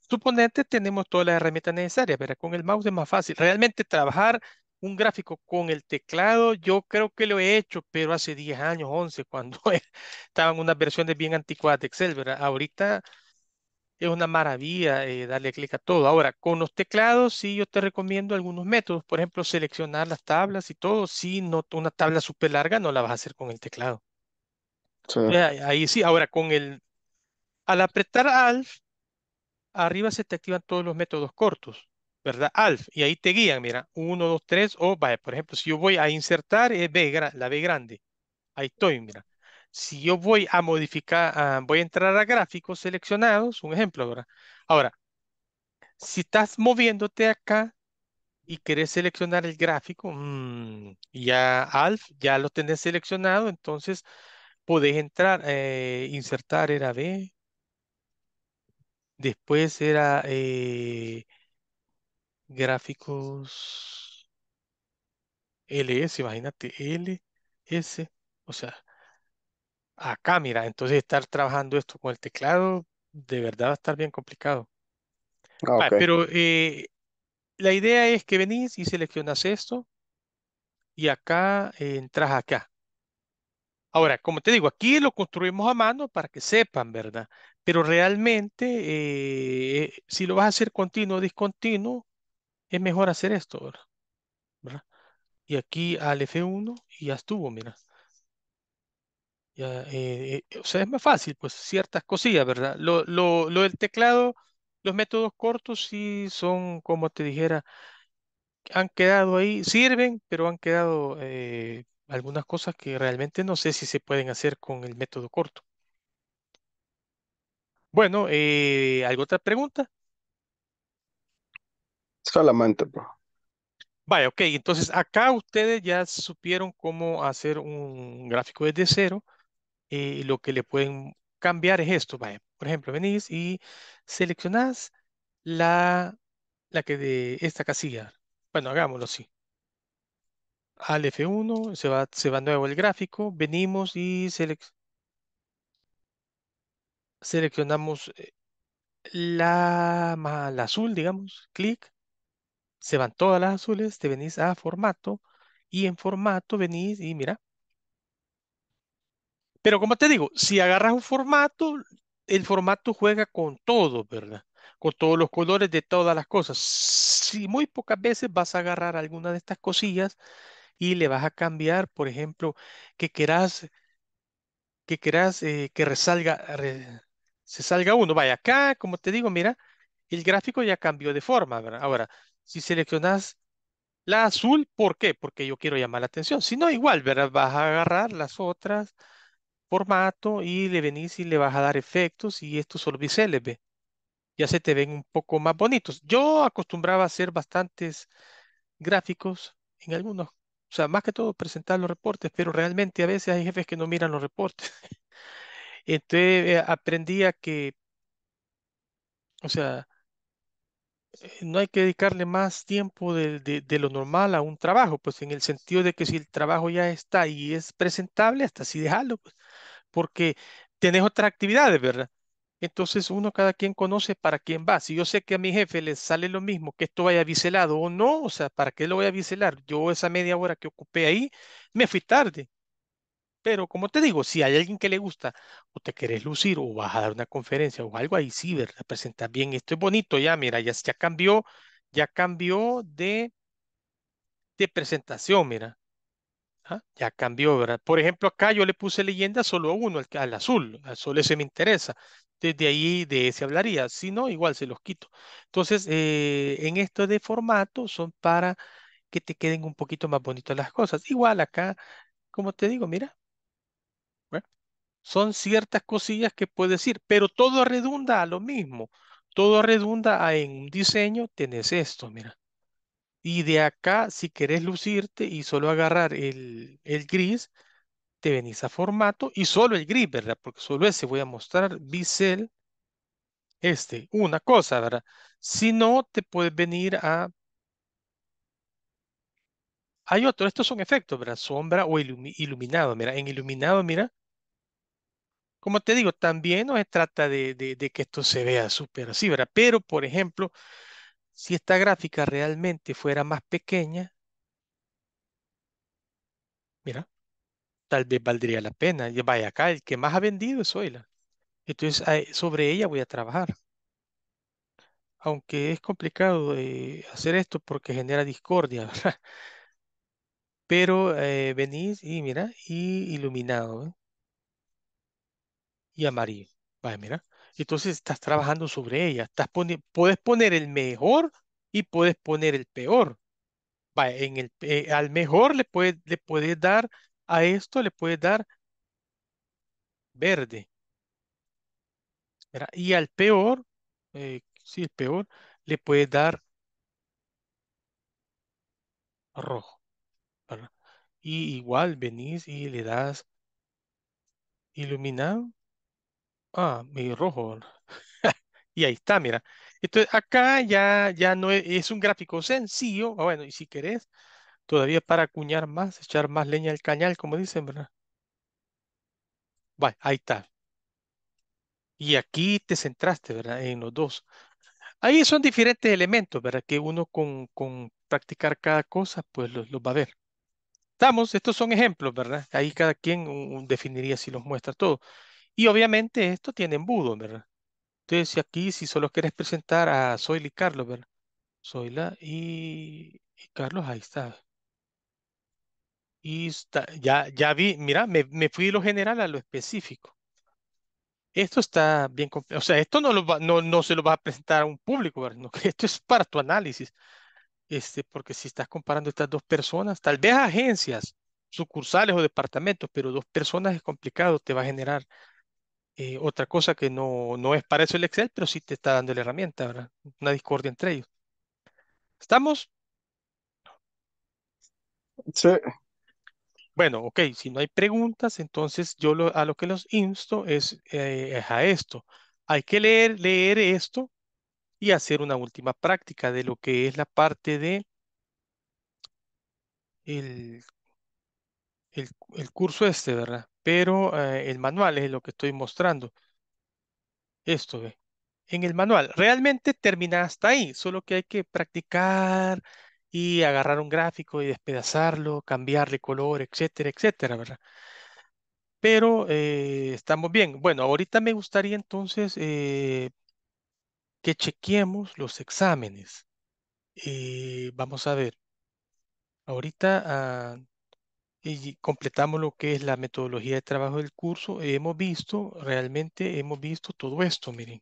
Suponente tenemos todas las herramientas necesarias, pero con el mouse es más fácil. Realmente trabajar un gráfico con el teclado, yo creo que lo he hecho, pero hace 10 años, 11, cuando estaban unas versiones bien anticuadas de Excel, ¿verdad? Ahorita es una maravilla eh, darle clic a todo. Ahora, con los teclados, sí, yo te recomiendo algunos métodos. Por ejemplo, seleccionar las tablas y todo. si no, una tabla súper larga no la vas a hacer con el teclado. ahí sí, ahora con el... Al apretar Alt, arriba se te activan todos los métodos cortos, ¿verdad? ALF, y ahí te guían, mira, 1, 2, 3, o vaya, por ejemplo, si yo voy a insertar eh, la B grande, ahí estoy, mira. Si yo voy a modificar, voy a entrar a gráficos seleccionados, un ejemplo, ¿verdad? Ahora, si estás moviéndote acá y querés seleccionar el gráfico, mm, ya ALF, ya lo tenés seleccionado, entonces podés entrar, eh, insertar era B, Después era eh, gráficos LS, imagínate, LS, o sea, acá, mira, entonces estar trabajando esto con el teclado, de verdad va a estar bien complicado. Ah, pero eh, la idea es que venís y seleccionas esto y acá eh, entras acá. Ahora, como te digo, aquí lo construimos a mano para que sepan, ¿verdad? Pero realmente, eh, si lo vas a hacer continuo o discontinuo, es mejor hacer esto, ¿verdad? Y aquí al F1 y ya estuvo, mira. Eh, eh, o sea, es más fácil, pues ciertas cosillas, ¿verdad? Lo, lo, del teclado, los métodos cortos sí son, como te dijera, han quedado ahí, sirven, pero han quedado algunas cosas que realmente no sé si se pueden hacer con el método corto. Bueno, eh, ¿alguna otra pregunta? Solamente, bro. Vaya, ok, entonces acá ustedes ya supieron cómo hacer un gráfico desde cero eh, lo que le pueden cambiar es esto, vaya. Por ejemplo, venís y seleccionás la, la que de esta casilla. Bueno, hagámoslo así. Al F1, se va, se va nuevo el gráfico, venimos y seleccionamos seleccionamos eh, la, azul, digamos, clic, se van todas las azules, te venís a formato y en formato venís y mira. Pero como te digo, si agarras un formato, el formato juega con todo, ¿verdad? Con todos los colores de todas las cosas. Si muy pocas veces vas a agarrar alguna de estas cosillas y le vas a cambiar, por ejemplo, que querás que querás eh, que resalga, se salga uno. Vaya, acá, como te digo, mira, el gráfico ya cambió de forma, ¿verdad? Ahora, si seleccionas la azul, ¿por qué? Porque yo quiero llamar la atención. Si no, igual, ¿verdad? Vas a agarrar las otras formato y le venís y le vas a dar efectos y estos solo ve. Ya se te ven un poco más bonitos. Yo acostumbraba a hacer bastantes gráficos en algunos, o sea, más que todo presentar los reportes, pero realmente a veces hay jefes que no miran los reportes. Entonces eh, aprendí a que, o sea, eh, no hay que dedicarle más tiempo de, lo normal a un trabajo, pues en el sentido de que si el trabajo ya está y es presentable, hasta así dejarlo, pues, porque tenés otras actividades, ¿verdad? Entonces uno cada quien conoce para quién va. Si yo sé que a mi jefe le sale lo mismo que esto vaya biselado o no, o sea, ¿para qué lo voy a biselar? Yo esa media hora que ocupé ahí, me fui tarde. Pero como te digo, si hay alguien que le gusta o te querés lucir o vas a dar una conferencia o algo ahí, sí, ¿verdad? Presentar bien, esto es bonito, ya, mira, ya, ya cambió, ya cambió de, de presentación, mira. ¿ah? Ya cambió, ¿verdad? Por ejemplo, acá yo le puse leyenda solo a uno, al, azul, al azul ese me interesa. Desde ahí de ese hablaría, si no, igual se los quito. Entonces, eh, en esto de formato son para que te queden un poquito más bonitas las cosas. Igual acá, como te digo, mira, son ciertas cosillas que puedes ir pero todo redunda a lo mismo. Todo redunda a en un diseño tenés esto, mira. Y de acá, si querés lucirte y solo agarrar el, el gris, te venís a formato y solo el gris, ¿verdad? Porque solo ese voy a mostrar, bisel, este, una cosa, ¿verdad? Si no, te puedes venir a hay otro, estos son efectos, ¿verdad? Sombra o iluminado, mira, en iluminado, mira. Como te digo, también no se trata de, que esto se vea súper así, ¿verdad? Pero, por ejemplo, si esta gráfica realmente fuera más pequeña, mira, tal vez valdría la pena. Vaya acá, el que más ha vendido es Oila. Entonces, sobre ella voy a trabajar. Aunque es complicado eh, hacer esto porque genera discordia, ¿verdad? Pero eh, venís y mira, y iluminado ¿eh? y amarillo. mira. Entonces estás trabajando sobre ella. Estás puedes poner el mejor y puedes poner el peor. en el, eh, al mejor le puedes, le puedes dar, a esto le puedes dar verde. y al peor, eh, sí, el peor, le puedes dar rojo. Y igual venís y le das iluminado. Ah, medio rojo. y ahí está, mira. Entonces acá ya, ya no e, es, un gráfico sencillo. Ah, bueno, y si querés, todavía para acuñar más, echar más leña al cañal, como dicen, ¿verdad? bueno, ahí está. Y aquí te centraste, ¿verdad? En los dos. Ahí son diferentes elementos, ¿verdad? Que uno con, practicar cada cosa, pues los lo va a ver. Estamos, estos son ejemplos, ¿verdad? Ahí cada quien definiría si los muestra todo. Y obviamente esto tiene embudo, ¿verdad? Entonces, si aquí, si solo quieres presentar a Zoila y Carlos, ¿verdad? Zoila y, Carlos, ahí está. Y está, ya, ya vi, mira, me, fui de lo general a lo específico. Esto está bien, o sea, esto no, lo no se lo va a presentar a un público, ¿verdad? esto es para tu análisis este, porque si estás comparando estas dos personas, tal vez agencias, sucursales o departamentos, pero dos personas es complicado, te va a generar eh, otra cosa que no, es para eso el Excel, pero sí te está dando la herramienta, ¿verdad? Una discordia entre ellos. ¿Estamos? Sí. Bueno, ok, si no hay preguntas, entonces yo a lo que los insto es, eh, es a esto. Hay que leer, leer esto y hacer una última práctica de lo que es la parte de el, curso este, ¿verdad? Pero eh, el manual es lo que estoy mostrando. Esto, En el manual. Realmente termina hasta ahí, solo que hay que practicar y agarrar un gráfico y despedazarlo, cambiarle color, etcétera, etcétera, ¿verdad? Pero eh, estamos bien. Bueno, ahorita me gustaría entonces eh, que chequeemos los exámenes. y eh, vamos a ver. Ahorita ah, y completamos lo que es la metodología de trabajo del curso. Hemos visto, realmente hemos visto todo esto, miren.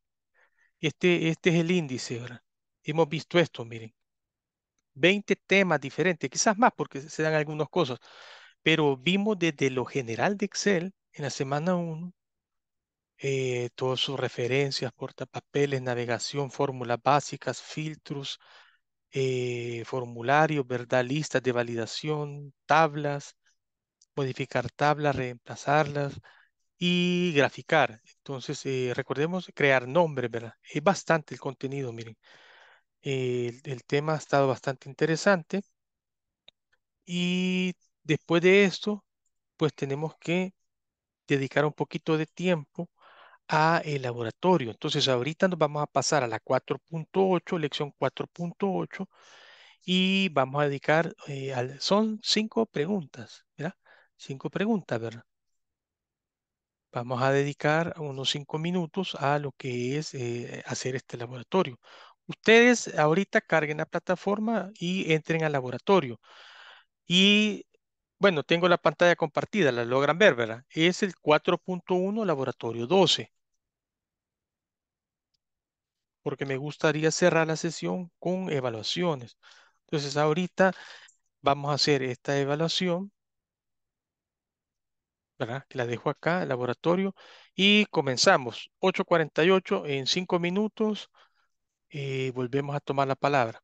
Este, este es el índice, ¿verdad? Hemos visto esto, miren. Veinte temas diferentes, quizás más porque se dan algunas cosas, pero vimos desde lo general de Excel en la semana 1 eh, todas sus referencias, portapapeles, navegación, fórmulas básicas, filtros, eh, formularios, ¿verdad? Listas de validación, tablas, modificar tablas, reemplazarlas y graficar. Entonces, eh, recordemos crear nombres, ¿verdad? Es bastante el contenido, miren. el, el, tema ha estado bastante interesante. Y después de esto, pues tenemos que dedicar un poquito de tiempo a el laboratorio. Entonces ahorita nos vamos a pasar a la 4.8, lección 4.8 y vamos a dedicar, eh, al, son cinco preguntas, ¿verdad? Cinco preguntas, ¿verdad? Vamos a dedicar unos cinco minutos a lo que es eh, hacer este laboratorio. Ustedes ahorita carguen la plataforma y entren al laboratorio. Y bueno, tengo la pantalla compartida, la logran ver, ¿verdad? Es el 4.1 laboratorio 12. Porque me gustaría cerrar la sesión con evaluaciones. Entonces, ahorita vamos a hacer esta evaluación. ¿Verdad? la dejo acá, el laboratorio. Y comenzamos. 8.48 en 5 minutos. Eh, volvemos a tomar la palabra.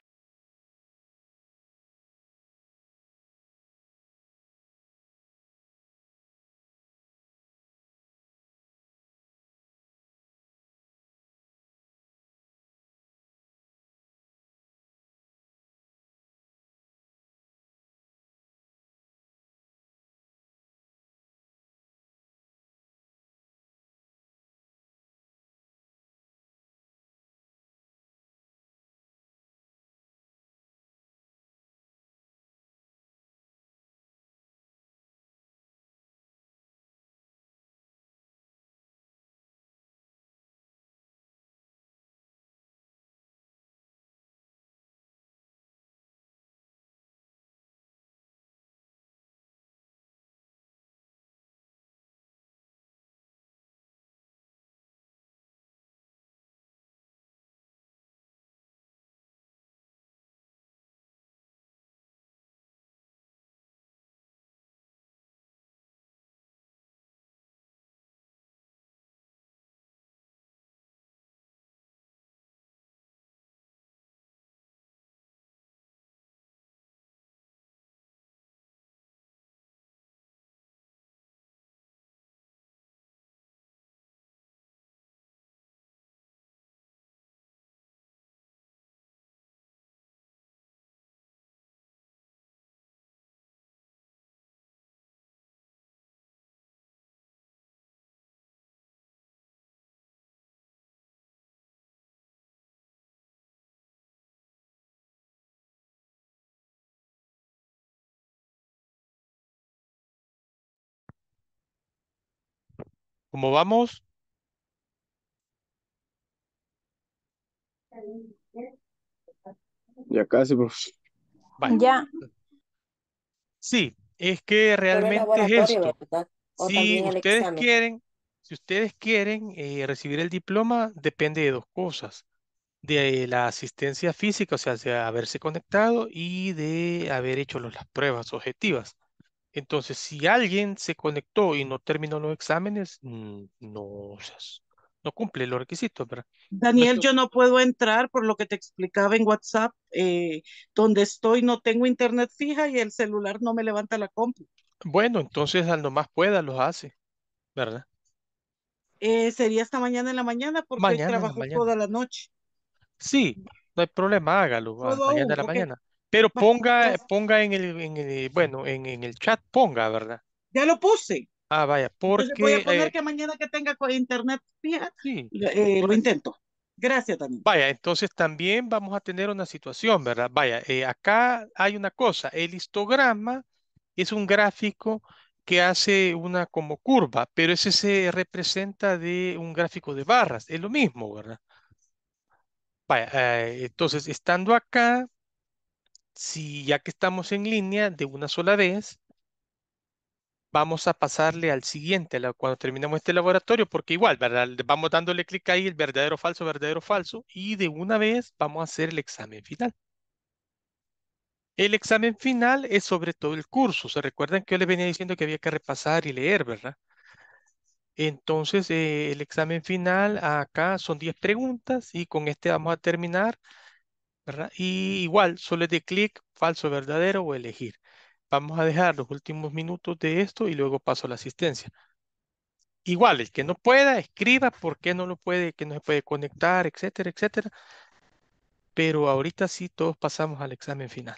¿Cómo vamos? Ya casi, pues. Ya. Sí, es que realmente es esto. Si ustedes quieren, si ustedes quieren eh, recibir el diploma, depende de dos cosas. De la asistencia física, o sea, de haberse conectado y de haber hecho las pruebas objetivas. Entonces, si alguien se conectó y no terminó los exámenes, no, cumple los requisitos, ¿verdad? Daniel, yo no puedo entrar por lo que te explicaba en WhatsApp. Eh, donde estoy no tengo internet fija y el celular no me levanta la compu. Bueno, entonces al más pueda los hace, ¿verdad? Eh, sería hasta mañana en la mañana porque mañana, trabajo toda la noche. Sí, no hay problema, hágalo. Ah, mañana en la mañana. Pero ponga, ponga en el, bueno, en, el chat ponga, ¿verdad? Ya lo puse. Ah, vaya, porque... voy a poner eh, que mañana que tenga internet eh, lo intento. Gracias también. Vaya, entonces también vamos a tener una situación, ¿verdad? Vaya, eh, acá hay una cosa, el histograma es un gráfico que hace una como curva, pero ese se representa de un gráfico de barras, es lo mismo, ¿verdad? Vaya, entonces estando acá, si ya que estamos en línea de una sola vez, vamos a pasarle al siguiente, cuando terminemos este laboratorio, porque igual, ¿verdad? Vamos dándole clic ahí, el verdadero, falso, verdadero, falso, y de una vez vamos a hacer el examen final. El examen final es sobre todo el curso. ¿Se recuerdan que yo les venía diciendo que había que repasar y leer, verdad? Entonces, eh, el examen final acá son 10 preguntas y con este vamos a terminar y igual, solo es de clic, falso, verdadero o elegir. Vamos a dejar los últimos minutos de esto y luego paso a la asistencia. Igual, el que no pueda, escriba por qué no lo puede, que no se puede conectar, etcétera, etcétera. Pero ahorita sí todos pasamos al examen final.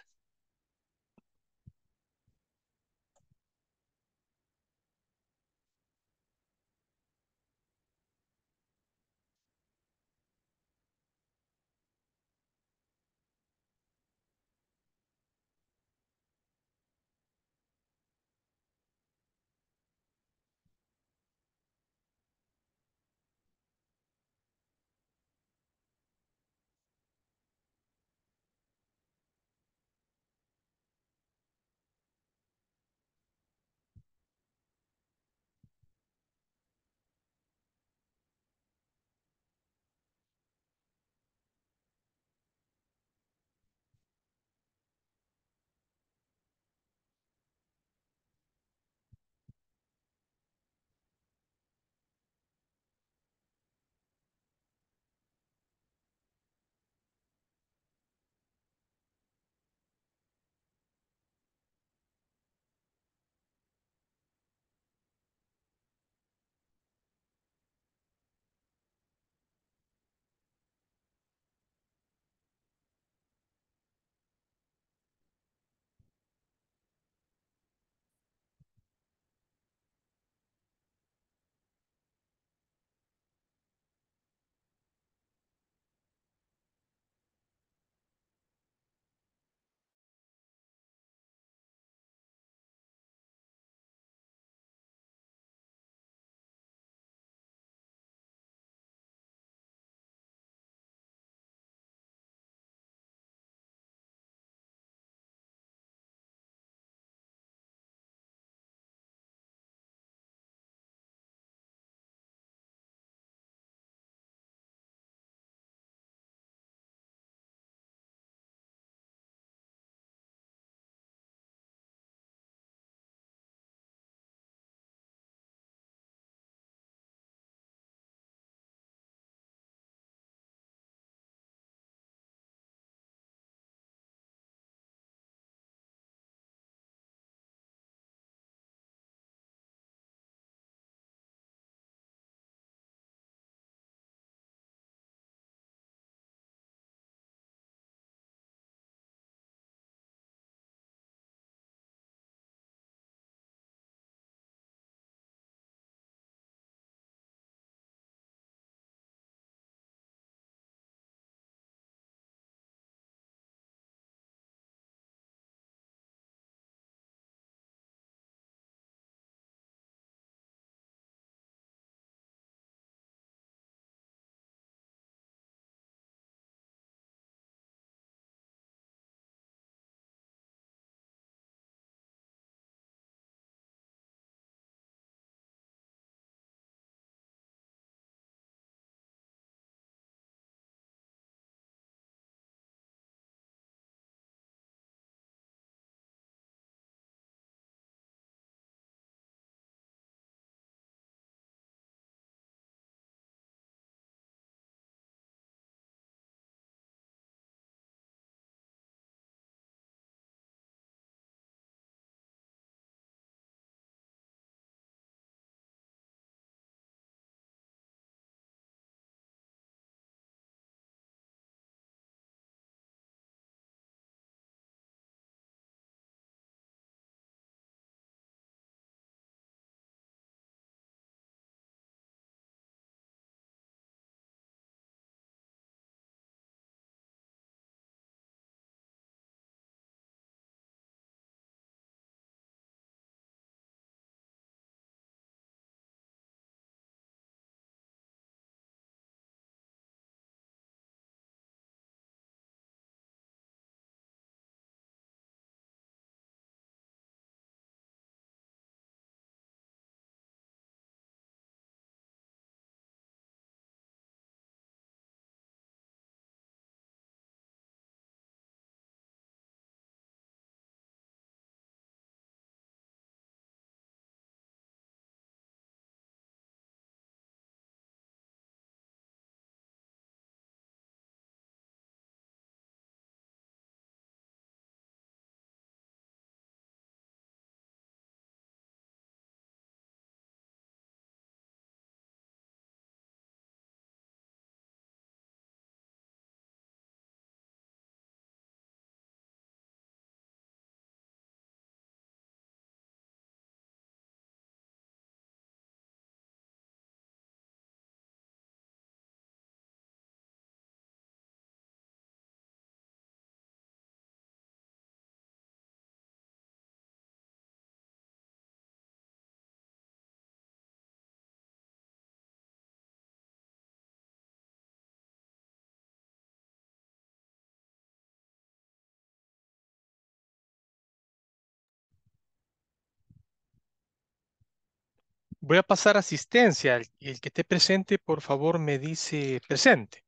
Voy a pasar asistencia. El, que esté presente, por favor, me dice presente.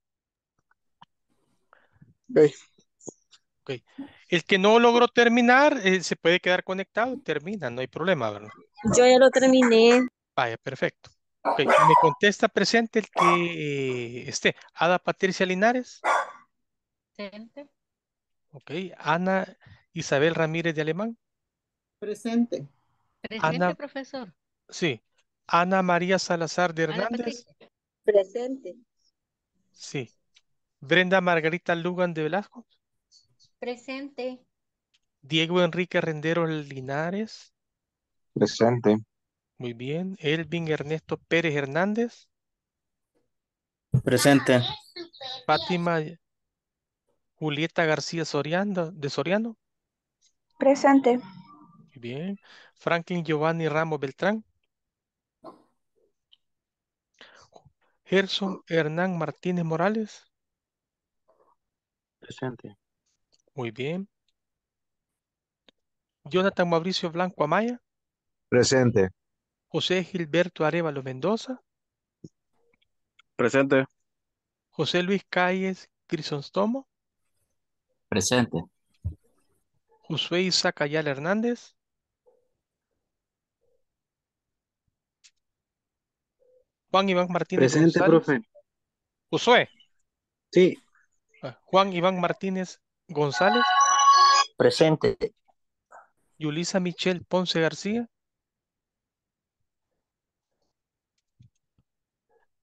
Ok. Okay. El que no logró terminar, eh, se puede quedar conectado, termina, no hay problema, ¿verdad? Yo ya lo terminé. Vaya, perfecto. Okay. Me contesta presente el que eh, esté. Ada Patricia Linares. Presente. Ok. Ana Isabel Ramírez de Alemán. Presente. Presente, profesor. Sí. Ana María Salazar de Hernández. Presente. Sí. Brenda Margarita Lugan de Velasco. Presente. Diego Enrique Rendero Linares. Presente. Muy bien. Elvin Ernesto Pérez Hernández. Presente. Fátima Julieta García Soriano, de Soriano. Presente. Muy bien. Franklin Giovanni Ramos Beltrán. Gerson Hernán Martínez Morales. Presente. Muy bien. Jonathan Mauricio Blanco Amaya. Presente. José Gilberto Arevalo Mendoza. Presente. José Luis Calles Crisóstomo. Presente. José Isaac Ayala Hernández. Juan Iván Martínez. Presente, profe. ¿Josué? Sí. Ah, Juan Iván Martínez González. Presente. Yulisa Michelle Ponce García.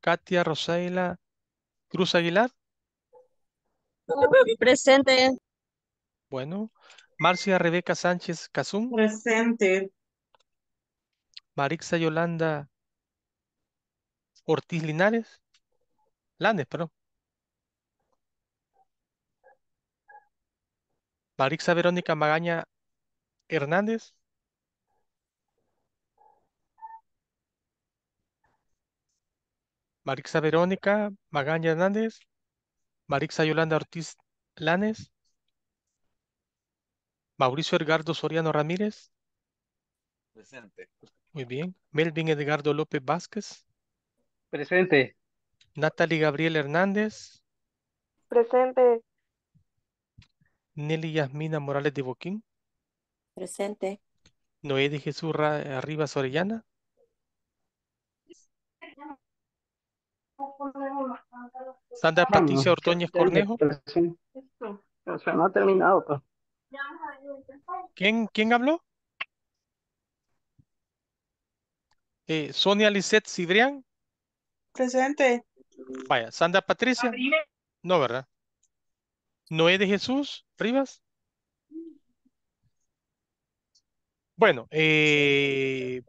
Katia Rosaila Cruz Aguilar. Presente. Bueno. Marcia Rebeca Sánchez Cazún. Presente. Marixa Yolanda Ortiz Linares. Lanes, perdón. Marixa Verónica Magaña Hernández. Marixa Verónica Magaña Hernández. Marixa Yolanda Ortiz Lanes. Mauricio Edgardo Soriano Ramírez. Presente. Muy bien. Melvin Edgardo López Vázquez. Presente. Natalie Gabriel Hernández. Presente. Nelly Yasmina Morales de Boquín. Presente. Noé de Jesús Arriba Sorellana Sandra ah, Patricia Ortoñez Cornejo. Pues, o sea, no ha terminado. Pues. ¿Quién, ¿Quién habló? Eh, Sonia Lisette Cibrián. Presente. Vaya, Sandra Patricia. No, ¿verdad? Noé de Jesús Rivas. Bueno, eh,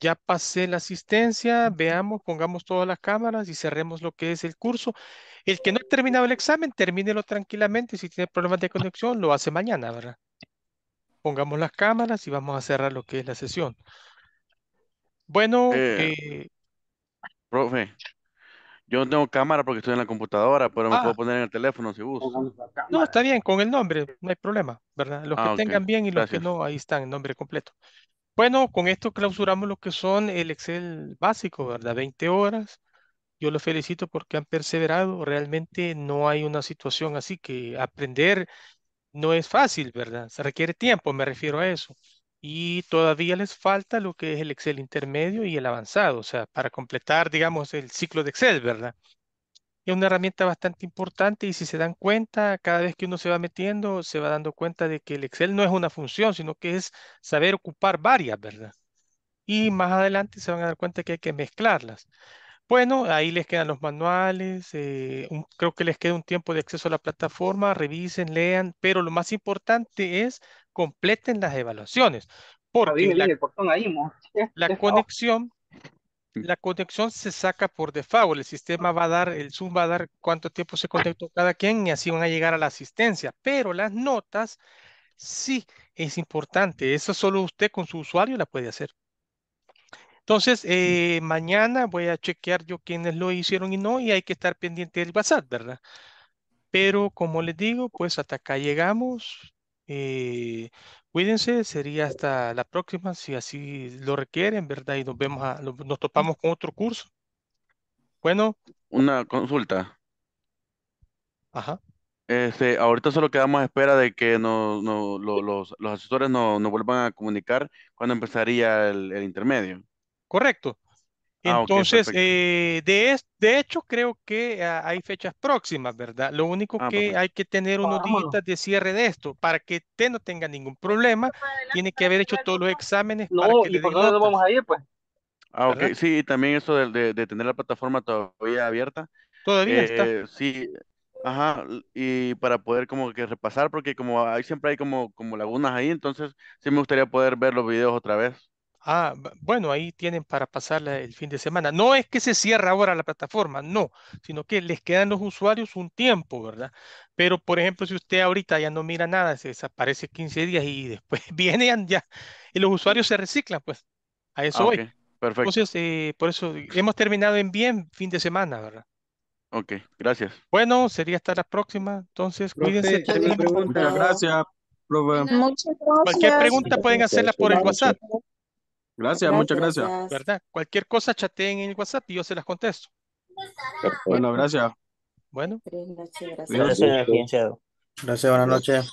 ya pasé la asistencia, veamos, pongamos todas las cámaras y cerremos lo que es el curso. El que no ha terminado el examen, termínelo tranquilamente. Si tiene problemas de conexión, lo hace mañana, ¿verdad? Pongamos las cámaras y vamos a cerrar lo que es la sesión. Bueno, eh. Eh, Profe, yo no tengo cámara porque estoy en la computadora, pero me puedo ah. poner en el teléfono si uso. No, está bien, con el nombre, no hay problema, ¿verdad? Los que ah, tengan bien y los que no, ahí están, el nombre completo. Bueno, con esto clausuramos lo que son el Excel básico, ¿verdad? 20 horas. Yo los felicito porque han perseverado. Realmente no hay una situación así que aprender no es fácil, ¿verdad? Se requiere tiempo, me refiero a eso y todavía les falta lo que es el Excel intermedio y el avanzado, o sea, para completar, digamos, el ciclo de Excel, ¿verdad? Es una herramienta bastante importante y si se dan cuenta, cada vez que uno se va metiendo, se va dando cuenta de que el Excel no es una función, sino que es saber ocupar varias, ¿verdad? Y más adelante se van a dar cuenta que hay que mezclarlas. Bueno, ahí les quedan los manuales, eh, creo que les queda un tiempo de acceso a la plataforma, revisen, lean, pero lo más importante es completen las evaluaciones, ah, porque la, la conexión, mm. la conexión se saca por default, el sistema va a dar, el Zoom va a dar cuánto tiempo se conectó cada quien y así van a llegar a la asistencia, pero las notas sí es importante, eso solo usted con su usuario la puede hacer. Entonces, eh, mañana voy a chequear yo quienes lo hicieron y no, y hay que estar pendiente del WhatsApp, ¿verdad? Pero como les digo, pues hasta acá llegamos. Eh, cuídense, sería hasta la próxima, si así lo requieren, ¿verdad? Y nos vemos, nos topamos con otro curso. Bueno. Una consulta. Ajá. Este, ahorita solo quedamos a espera de que no, los, asesores nos vuelvan a comunicar cuándo empezaría el intermedio correcto. Ah, entonces, eh, de, de hecho, creo que ah, hay fechas próximas, ¿verdad? Lo único ah, que hay que tener unos días de cierre de esto para que usted no tenga ningún problema. Tiene que haber hecho todos los exámenes. No, ¿y por por dónde vamos a ir, pues? Ah, sí, y también eso de, tener la plataforma todavía abierta. Todavía está. Eh, sí, ajá, y para poder como que repasar, porque como ahí siempre hay como, como lagunas ahí, entonces sí me gustaría poder ver los videos otra vez. Ah, bueno, ahí tienen para pasar el fin de semana. No es que se cierra ahora la plataforma, no, sino que les quedan los usuarios un tiempo, ¿verdad? Pero, por ejemplo, si usted ahorita ya no mira nada, se desaparece 15 días y después vienen ya, y los usuarios se reciclan, pues. A eso ah, Perfecto. Entonces, eh, por eso hemos terminado en bien fin de semana, ¿verdad? Ok, gracias. Bueno, sería hasta la próxima. Entonces, cuídense. Muchas gracias. Muchas gracias. Cualquier pregunta pueden hacerla por el WhatsApp. Gracias, muchas gracias. ¿Verdad? Cualquier cosa chateen en el WhatsApp y yo se las contesto. Bueno, gracias. Bueno. gracias. Gracias, buenas noches.